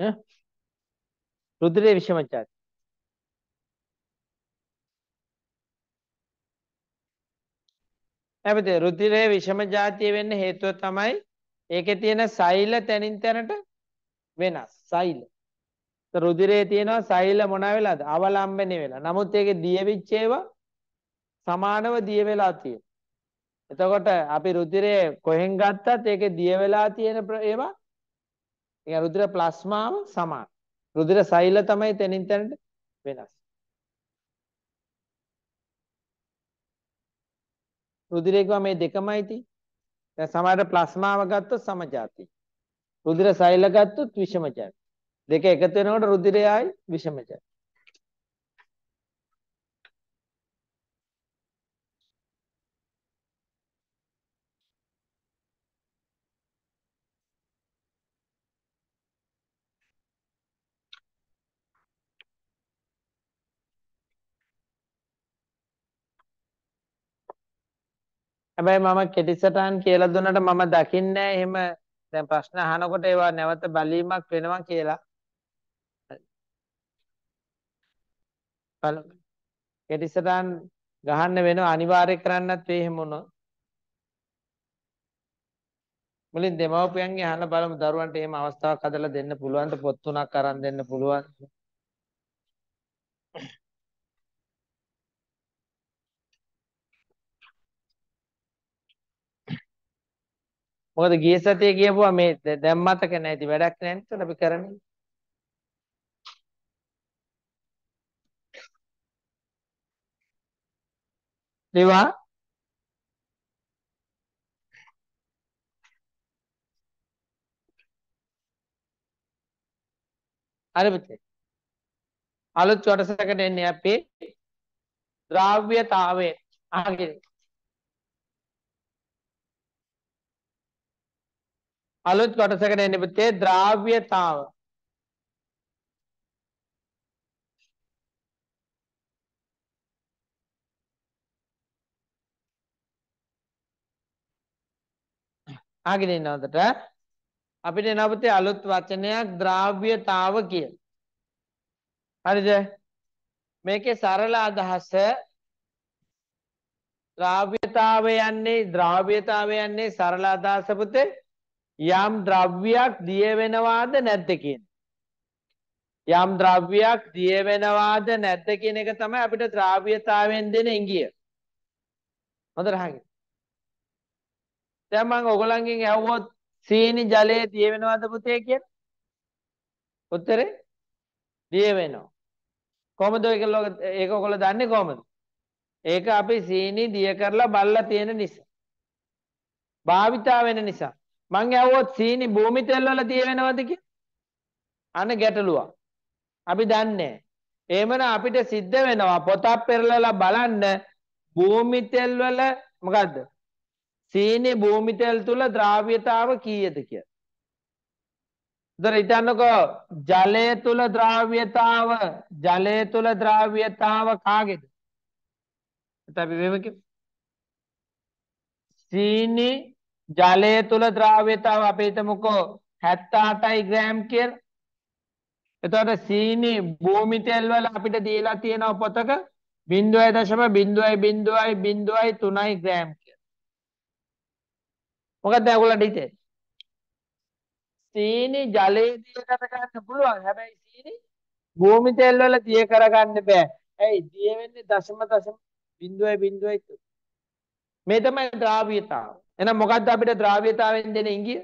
ඈ රුධිරයේ විෂමචාරය නැවත රුධිරයේ විෂම જાතිය වෙන්න හේතුව තමයි ඒකේ තියෙන සෛල තැනින් තැනට වෙනස් සෛල. රුධිරයේ තියෙනවා සෛල මොන වෙලාද? අවලම්බනේ වෙලා. නමුත් ඒකේ දියවිච්ච ඒවා සමානව දිය වෙලා තියෙනවා. එතකොට අපි රුධිරයේ කොහෙන් ගත්තත් ඒකේ දිය වෙලා තියෙන ඒවා ඒ රුධිර ප්ලාස්මාව සමාන. රුධිර සෛල තමයි තනින් තනට වෙනස්. රුධිරේ ගම මේ දෙකමයි තියෙන්නේ. දැන් සමහර ප්ලාස්මාව ගත්තොත් සමජාති. රුධිර සෛල ගත්තොත් විෂමජාති. දෙක එකතු වෙනකොට රුධිරයයි විෂමජාති. හැබැයි මම කෙටිසටහන් කියලා දුන්නට මම දකින්නේ එහෙම දැන් ප්‍රශ්න අහනකොට ඒවා නැවත බැලීමක් වෙනවා කියලා. කෙටිසටහන් ගහන්න වෙනවා අනිවාර්ය කරන්නත් වේ එහෙම වුණොත්. මුලින් දෙමව්පියන්ගේ අහන්න බලමු දරුවන්ට එහෙම අවස්ථාවක් හදලා දෙන්න පුළුවන්ද පොත් තුනක් අරන් දෙන්න පුළුවන්ද? මොකද ගිය සතියේ කියපුවා මේ දැන් මතක නැහැ ඉතින් වැඩක් නැහැ නේද අපි කරන්නේ දේවා හරි පුතේ අලුත් කොටසකට එන්නේ අපේ ද්‍රව්‍යතාවය අහගෙන අලුත් කොටසකට එන්න පුතේ ද්‍රාව්‍යතාව. ආගෙන ඉන්න හොඳට අපිට එනවා පුතේ අලුත් වචනයක් ද්‍රාව්‍යතාව කිය. හරිද? මේකේ සරල අදහස ද්‍රාව්‍යතාව යන්නේ ද්‍රාව්‍යතාව යන්නේ සරල අදහස පුතේ යම් ද්‍රව්‍යයක් දිය වෙනවාද නැද්ද කියන යම් ද්‍රව්‍යයක් දිය වෙනවාද නැද්ද කියන එක තමයි අපිට ද්‍රව්‍යතාවයෙන් දෙන ඉඟිය. හොඳට අහගන්න. දැන් මම ඔයගලන්ගෙන් ඇහුවොත් සීනි ජලයේ දිය වෙනවද පුතේ කියලා? උත්තරේ දිය වෙනවා. කොහමද ඒක ඒක ඔයගොල්ලෝ දන්නේ කොහමද? ඒක අපි සීනි දිය කරලා බල්ලා තියෙන නිසා. භාවිතා වෙන නිසා. මං ඇහුවොත් සීනි භූමි තෙල් වල තියෙනවද කියලා? අනේ ගැටලුව. අපි දන්නේ එහෙමනම් අපිට සිද්ධ වෙනවා පොතක් පෙරලලා බලන්න භූමි තෙල් වල මොකද්ද? සීනි භූමි තෙල් තුල ද්‍රාව්‍යතාව කීයද කියලා. දර හිතන්නකෝ ජලය තුල ද්‍රාව්‍යතාව ජලය තුල ද්‍රාව්‍යතාව කාගේද? එතපි වෙවකෙ. සීනි ජලය තුල ද්‍රාව්‍යතාව අපි හිතමුකෝ 78යි ග්‍රෑම් කියලා. එතකොට සීනි භූමි තෙල් වල අපිට දීලා තියෙන පොතක 0.0.0.3 ග්‍රෑම් කියලා. මොකද ඔයගොල්ලන්ට හිතේ? සීනි ජලයේ දිය කරගන්න පුළුවන්. හැබැයි සීනි භූමි තෙල් වල දිය කරගන්න බෑ. ඇයි? දිය වෙන්නේ දශම දශම 0.0.3. මේ තමයි ද්‍රාව්‍යතාව. එහෙනම් මොකද්ද අපිට ද්‍රාව්‍යතාවෙන් දෙන ඉඟිය?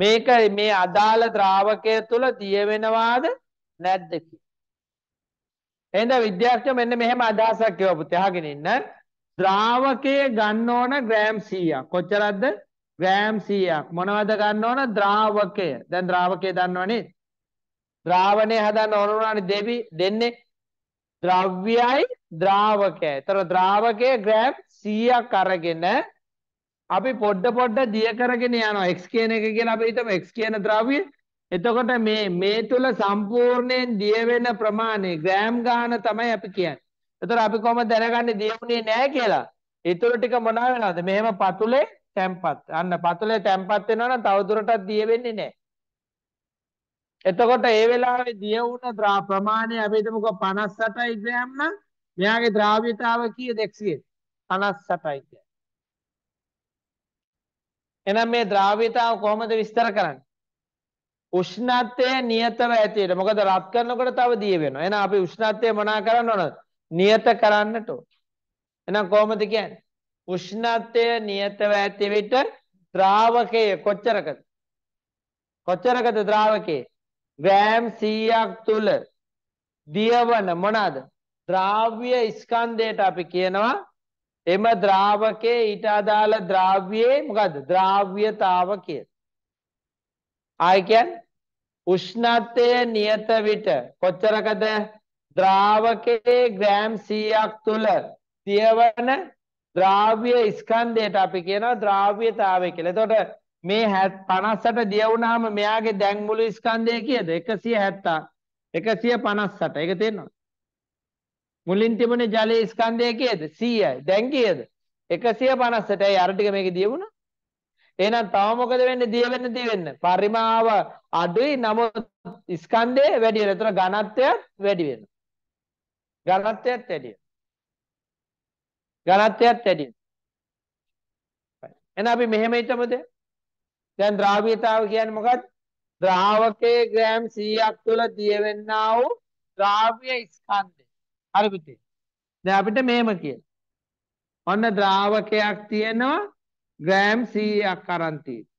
මේක මේ අදාළ ද්‍රාවකය තුල දිය වෙනවාද නැද්ද කියලා. විද්‍යාර්ථියෝ මෙන්න මෙහෙම අදහසක් කියවපු තියාගෙන ඉන්න. ද්‍රාවකයේ ගන්න ඕන ග්‍රෑම් 100ක්. කොච්චරද? ග්‍රෑම් 100ක්. මොනවද ගන්න ඕන? ද්‍රාවකය. දැන් ද්‍රාවකය දන්නවනේ. ද්‍රාවණය හදන්න ඕන උනානේ දෙවි දෙන්නේ. ද්‍රව්‍යයි ද්‍රාවකයයි. ඒතර ද්‍රාවකයේ ග්‍රෑම් 100ක් අරගෙන අපි පොඩ පොඩ දිය කරගෙන යනවා x කියන එක කියලා අපි හිතමු x කියන ද්‍රව්‍ය. එතකොට මේ මේ තුල සම්පූර්ණයෙන් දිය වෙන ප්‍රමාණය ග්‍රෑම් ගාන තමයි අපි කියන්නේ. එතකොට අපි කොහොමද දැනගන්නේ දියුනේ නැහැ කියලා? ඒ තුල ටික මොනවා වෙනවද? මෙහෙම පතුලේ තැම්පත්. අන්න පතුලේ තැම්පත් වෙනවා නම් තවදුරටත් දිය වෙන්නේ නැහැ. එතකොට ඒ වෙලාවේ දිය වුණ ප්‍රමාණය අපි හිතමුකෝ 58යි ග්‍රෑම් නම් මෙයාගේ ද්‍රාව්‍යතාව කීයද x යේ? 58යි ග්‍රෑම්. එහෙනම් මේ ද්‍රාව්‍යතාව කොහොමද විස්තර කරන්නේ? උෂ්ණත්වය නියතව ඇතියට. මොකද රත් කරනකොට තව දිය වෙනවා. එහෙනම් අපි උෂ්ණත්වය මොනා කරන්න ඕනද? නියත කරන්නට ඕන. එහෙනම් කොහොමද කියන්නේ? උෂ්ණත්වය නියතව ඇති විට ද්‍රාවකයේ කොච්චරකද? කොච්චරකද ද්‍රාවකයේ? ග්‍රෑම් 100ක් තුල දියවන මොනවාද? ද්‍රාව්‍ය ස්කන්ධයට අපි කියනවා එම ද්‍රාවකයේ ඊට අදාළ ද්‍රාව්‍යයේ මොකද්ද ද්‍රාව්‍යතාව කිය. ආයි කියන්නේ උෂ්ණත්වය නියත විට කොච්චරකද ද්‍රාවකයේ ග්‍රෑම් 100ක් තුල තියවන ද්‍රාව්‍ය ස්කන්ධයට අපි කියනවා ද්‍රාව්‍යතාවය කියලා. එතකොට මේ 50ට දිය වුණාම මෙයාගේ දැන් මුළු ස්කන්ධය කීයද? 170. 158. ඒක තේරෙනවද? මුලින් තිබුණ ජලයේ ස්කන්ධය කීයද 100යි. දැන් කීයද? 150ට. ඒ අර ටික මේකේ දියුණා. එහෙනම් තව මොකද වෙන්නේ? දිය වෙන්න දිය වෙන්න. පරිමාව අඩුයි. නමුත් ස්කන්ධය වැඩි වෙනවා. ඒතර ඝනත්වයත් වැඩි වෙනවා. ඝනත්වයත් වැඩි වෙනවා. ඝනත්වයත් වැඩි වෙනවා. එහෙනම් අපි මෙහෙම හිතමුද? දැන් ද්‍රාවීයතාව කියන්නේ මොකක්ද? ද්‍රාවකයේ ග්‍රෑම් 100ක් තුල දිය වෙන්නා වූ ද්‍රාව්‍ය ස්කන්ධය හරි පුතේ. දැන් අපිට මේම කියලා. ඔන්න ද්‍රාවකයක් තියෙනවා ග්‍රෑම් 100ක් අරන් තියෙනවා.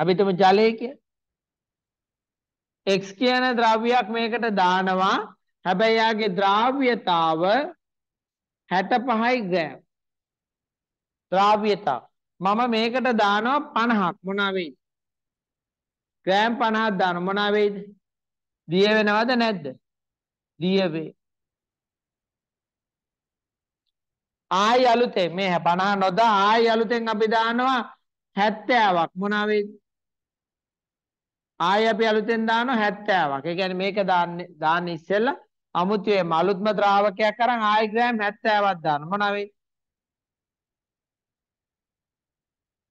අපිටම ජලය කිය. x කියන ද්‍රව්‍යයක් මේකට දානවා. හැබැයි යාගේ ද්‍රාව්‍යතාව 65යි ග්‍රෑම්. ද්‍රාව්‍යතාව. මම මේකට දානවා 50ක් මොනවා වෙයිද? ග්‍රෑම් 50ක් දානවා මොනවා වෙයිද? දිය වෙනවද නැද්ද? දියවේ ආයි අලුතෙන් මේ 50 නොදා ආයි අලුතෙන් අපි දානවා 70ක් මොනවා වේද ආයි අපි අලුතෙන් දානවා 70ක් ඒ කියන්නේ මේක දාන්නේ දාන්නේ ඉස්සෙල්ලා අමුතුවේම අලුත්ම ද්‍රාවකයක් අරන් ආයි ග්‍රෑම් 70ක් දාන්න මොනවා වෙයි?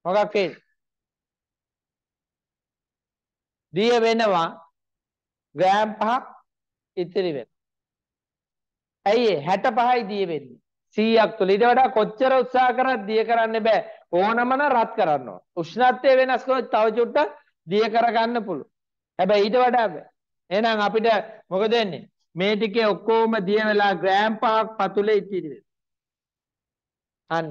මොකක් වෙයි? දිය වෙනවා ග්‍රෑම් 5ක් ඉතිරි වෙනවා. ඇයි 65යි දිය වෙන්නේ. 100ක් තුල ඊට වඩා කොච්චර උත්සාහ කරත් දිය කරන්න බෑ. ඕනමන රත් කරනවා. උෂ්ණත්වය වෙනස් කරොත් තව චුට්ටක් දිය කරගන්න පුළුවන්. හැබැයි ඊට වඩා බෑ. එහෙනම් අපිට මොකද වෙන්නේ? මේ ටිකේ ඔක්කොම දිය වෙලා ග්‍රෑම් 5ක් පතුලේ ඉතිරි වෙනවා. අන්න.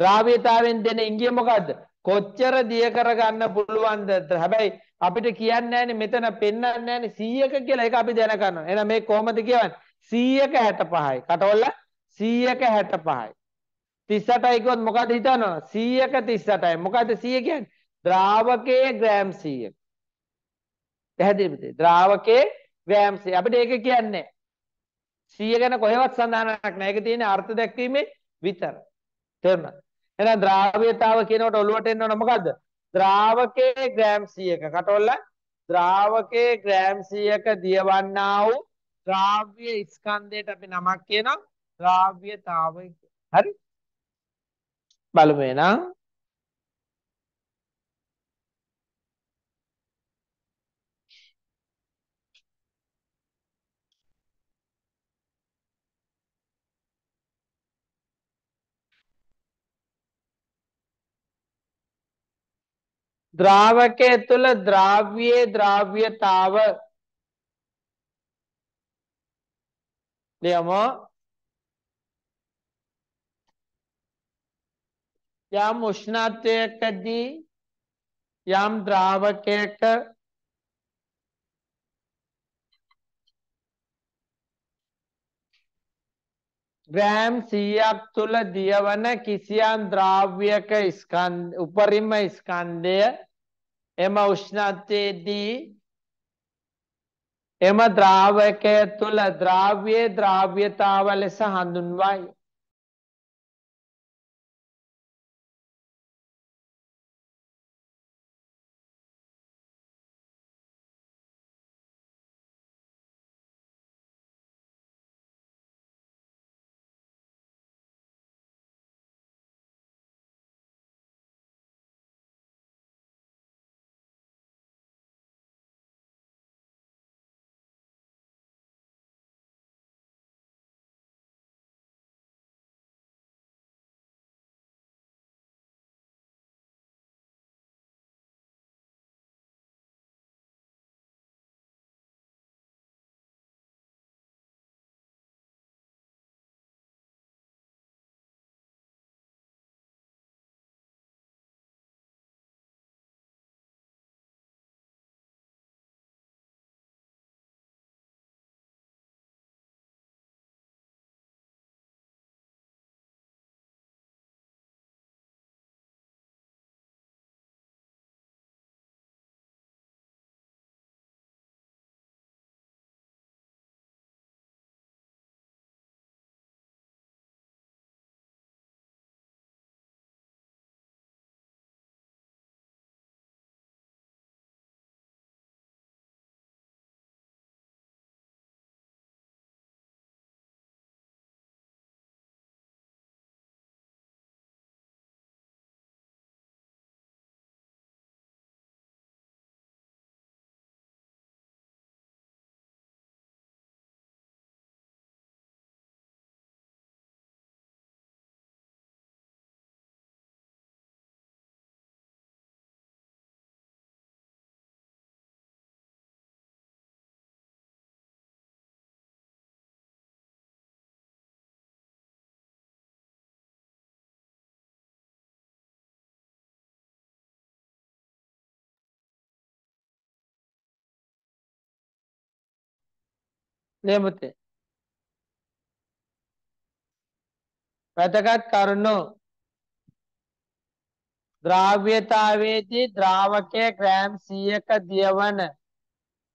ද්‍රාව්‍යතාවෙන් දෙන ඉංගිය මොකද්ද? කොච්චර දිය කරගන්න පුළුවන්ද? හැබැයි අපිට කියන්නේ නැහැනේ මෙතන පෙන්වන්නේ නැහැනේ 100ක කියලා. ඒක අපි දැනගන්නවා. එහෙනම් මේ කොහොමද කියවන්නේ? සීයක හැට පහයි කටවල්ල සීයක හැට පහයි තිස්සටයිකොත් මොකද හිතනවා සීයක තිස්සටයි මොකද සිය කියන් ද්‍රාවකයේ ග්‍රෑම් සීය පැහැදිලිපතේ ද්‍රාවකයේ ග්‍රෑම්සේ අපිට ඒක කියන්නේ සිය ගැන කොහෙවත් සඳහනක් නෑ ඒක තියෙන්නේ අර්ථ දැක්වීමේ විතර තේරුණා එහෙනම් ද්‍රාව්‍යතාව කියනකොට ඔළුවට එන්න ඕන මොකද්ද ද්‍රාවකයේ ග්‍රෑම් 100ක කටවල ද්‍රාවකයේ ග්‍රෑම් 100ක දියවන්නා වූ ද්‍රාව්‍ය ස්කන්ධයට අපි නමක් කියනවා ද්‍රාව්‍යතාවය හරි බලමු එහෙනම් ද්‍රාවකයේ තුල ද්‍රාව්‍යයේ ද්‍රාව්‍යතාව لما යම් උෂ්ණත්වයකදී යම් ද්‍රාවකයක ග්‍රෑම් 100ක් තුල දියවන කිසියම් ද්‍රාව්‍යක ස්කන්ධ උපරිම ස්කන්ධය එම උෂ්ණත්වයේදී එම ද්‍රාවකය තුළ ද්‍රාව්‍යයේ ද්‍රාව්‍යතාව ලෙස හඳුන්වයි. නේ පුතේ වැදගත් කරුණු ද්‍රාව්‍යතාවයේදී ද්‍රාවකයේ ග්‍රෑම් 100ක දියවන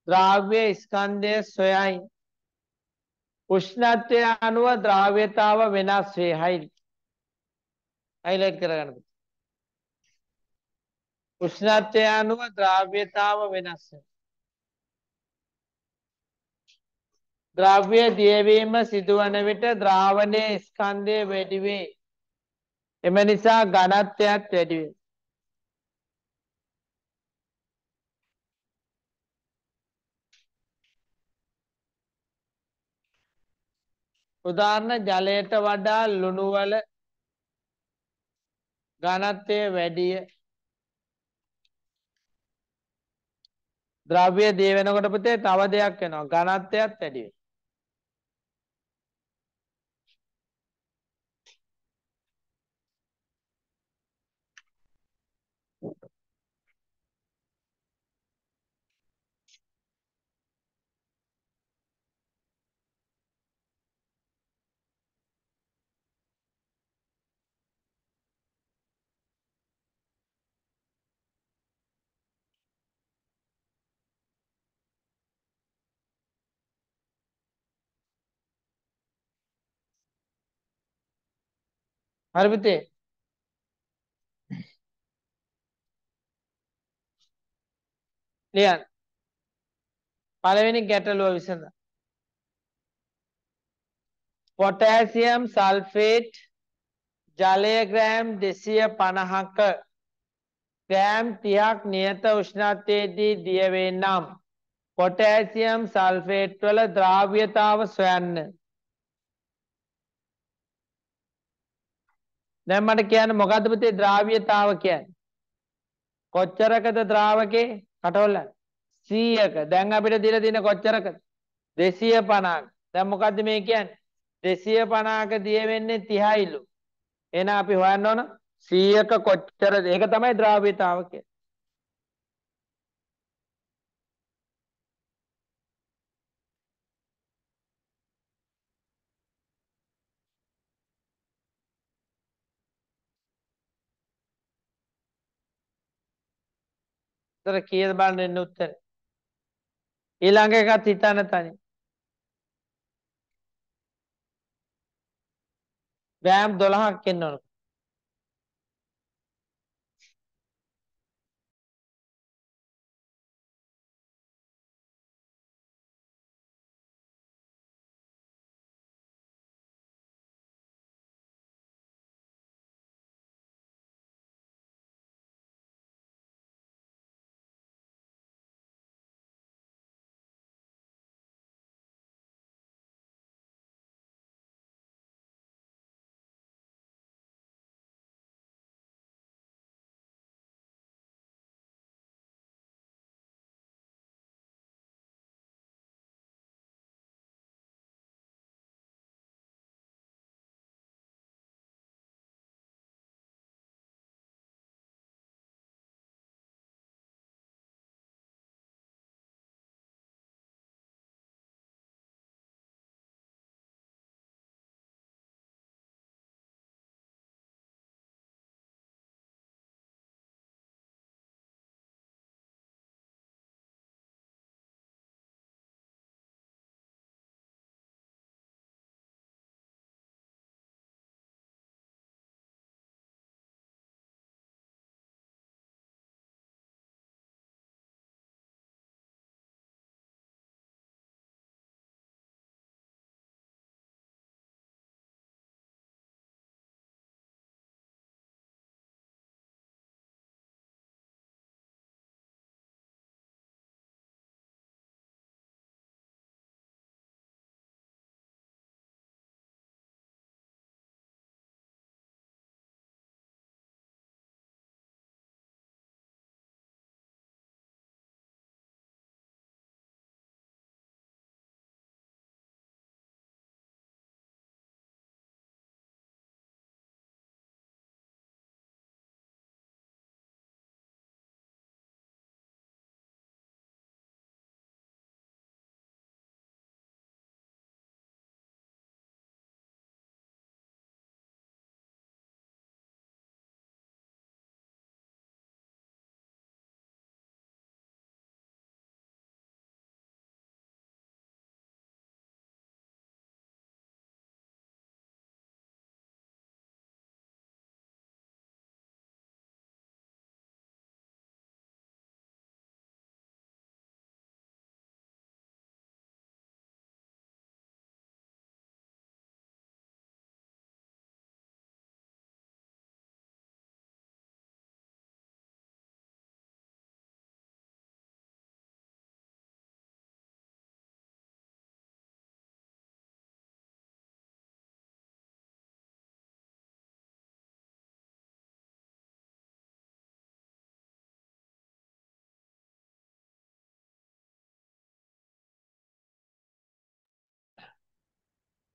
ද්‍රාව්‍ය ස්කන්ධය සොයයි උෂ්ණත්වය අනුව ද්‍රාව්‍යතාව වෙනස් වේ හයි හයිලයිට් කරගන්න උෂ්ණත්වය අනුව ද්‍රාව්‍යතාව වෙනස් වේ ද්‍රව්‍ය දියවීම සිදුවන විට ද්‍රාවණයේ ස්කන්ධය වැඩි වේ. එම නිසා ඝනත්වයත් වැඩි වේ. උදාහරණ ජලයට වඩා ලුණු වල ඝනත්වය වැඩිය. ද්‍රව්‍ය දිය වෙනකොට පුතේ තව දෙයක් වෙනවා ඝනත්වයත් වැඩි වෙනවා. හරි පුතේ ලියන්න පළවෙනි ගැටලුව විසඳ පොටෑසියම් සල්ෆේට් ජලය ග්‍රෑම් 250ක ග්‍රෑම් 30ක් නියත උෂ්ණත්වයේදී දිය වේ නම් පොටෑසියම් සල්ෆේට් වල ද්‍රාව්‍යතාව සොයන්න දැන් මට කියන්න මොකද්ද පුතේ ද්‍රාව්‍යතාව කියන්නේ? කොච්චරකද ද්‍රාවකේ කටවලන්නේ? 100ක. දැන් අපිට දීලා තියෙන කොච්චරකද? 250ක්. දැන් මොකද්ද මේ කියන්නේ? 250ක දිය වෙන්නේ 30යිලු. එහෙනම් අපි හොයන්න ඕන 100ක කොච්චරද? ඒක තමයි ද්‍රාව්‍යතාව කියන්නේ. උත්තර කීයද බලන්න එන්න උත්තර. ඊළඟ එකත් හිතන්න තනි. වෑයම් 12ක් එන්න ඕන.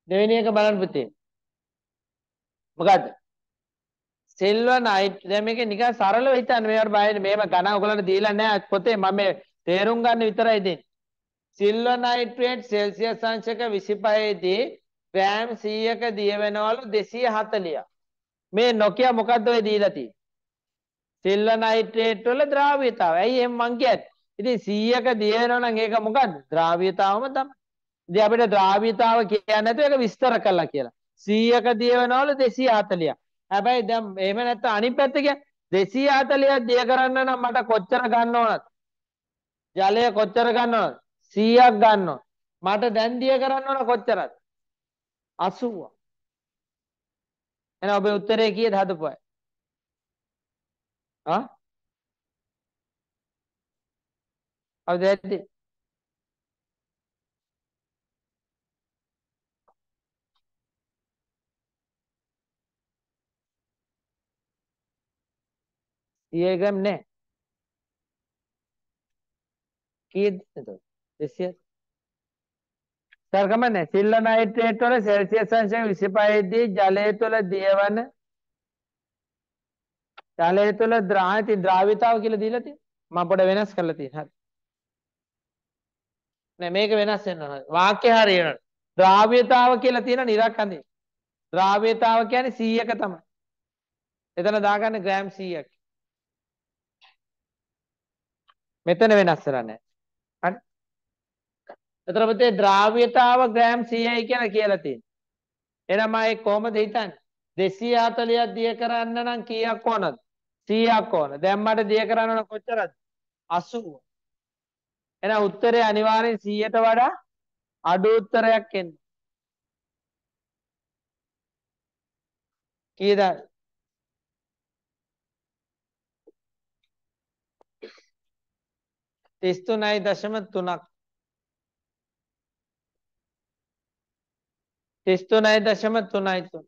දෙවෙනි එක බලන්න පුතේ. මොකද්ද? සිල්වන් අයිට් දැන් මේක නිකන් සරලව හිතන්න මේවට බය වෙන්න මේව ගණන් ඔයගලන්ට දීලා නැහැ පොතේ මම මේ තේරුම් ගන්න විතරයි දෙන්නේ. සිල්වන් නයිට්‍රේට් සෙල්සියස් අංශක 25 දී ග්‍රෑම් 100ක දිය වෙනවලු 240ක්. මේ නොකිය මොකද්ද ඔය දීලා තියෙන්නේ? සිල්වන් නයිට්‍රේට් වල ද්‍රාව්‍යතාවය. ඇයි එහෙම මං කියන්නේ? ඉතින් 100ක දිය වෙනවනම් ඒක මොකද්ද? ද්‍රාව්‍යතාවම තමයි. ඉතින් අපිට ද්‍රාවීතාව කියන්නේ නැතුව ඒක විස්තර කළා කියලා. 100ක දියවනවලු 240ක්. හැබැයි දැන් එහෙම නැත්නම් අනිත් පැත්ත කියන්නේ 240ක් දිය කරන්න නම් මට කොච්චර ගන්න ඕනද? ජලය කොච්චර ගන්න ඕනද? 100ක් ගන්න ඕන. මට දැන් දිය කරන්න ඕන කොච්චරද? 80. එහෙනම් ඔබේ උත්තරේ කීයද හදපුවා? ආ? අවදැද්දී 100 ග්‍රෑම් නැහැ. කීයද එතකොට? 200 සර්ගමනේ සිල්ල නයිට්‍රේට් වල සෙල්සියස් අංශය 25 දී ජලය තුළ දියවන ජලය තුළ ද්‍රාවිත ද්‍රාවිතාව කියලා දීලා තියෙනවා මම පොඩ වෙනස් කරලා තියෙනවා හරි නෑ මේක වෙනස් වෙනවා වාක්‍ය හරියනවා ද්‍රාවිතාව කියලා තියෙන නිරක් අඳින ද්‍රාවිතාව කියන්නේ 100ක තමයි එතන දාගන්න ග්‍රෑම් 100ක් මෙතන වෙනස් වෙලා නැහැ. හරි. එතකොට පුතේ ද්‍රාව්‍යතාව ග්‍රෑම් 100යි කියලා කියලා තියෙනවා. එහෙනම් ආයේ කොහොමද හිතන්නේ? 240ක් දිය කරන්න නම් කීයක් ඕනද? 100ක් ඕන. දැන් මට දිය කරන්න ඕන කොච්චරද? 80. එහෙනම් උත්තරේ අනිවාර්යෙන් 100ට වඩා අඩු උත්තරයක් එන්න. කීයද? තිස්තුනයි දශම තුනක් තිස්තුනයි දශම තුනයි තුන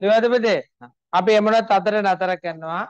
නිවාදපතේ අපි එමුණත් අතර නතර කරනවා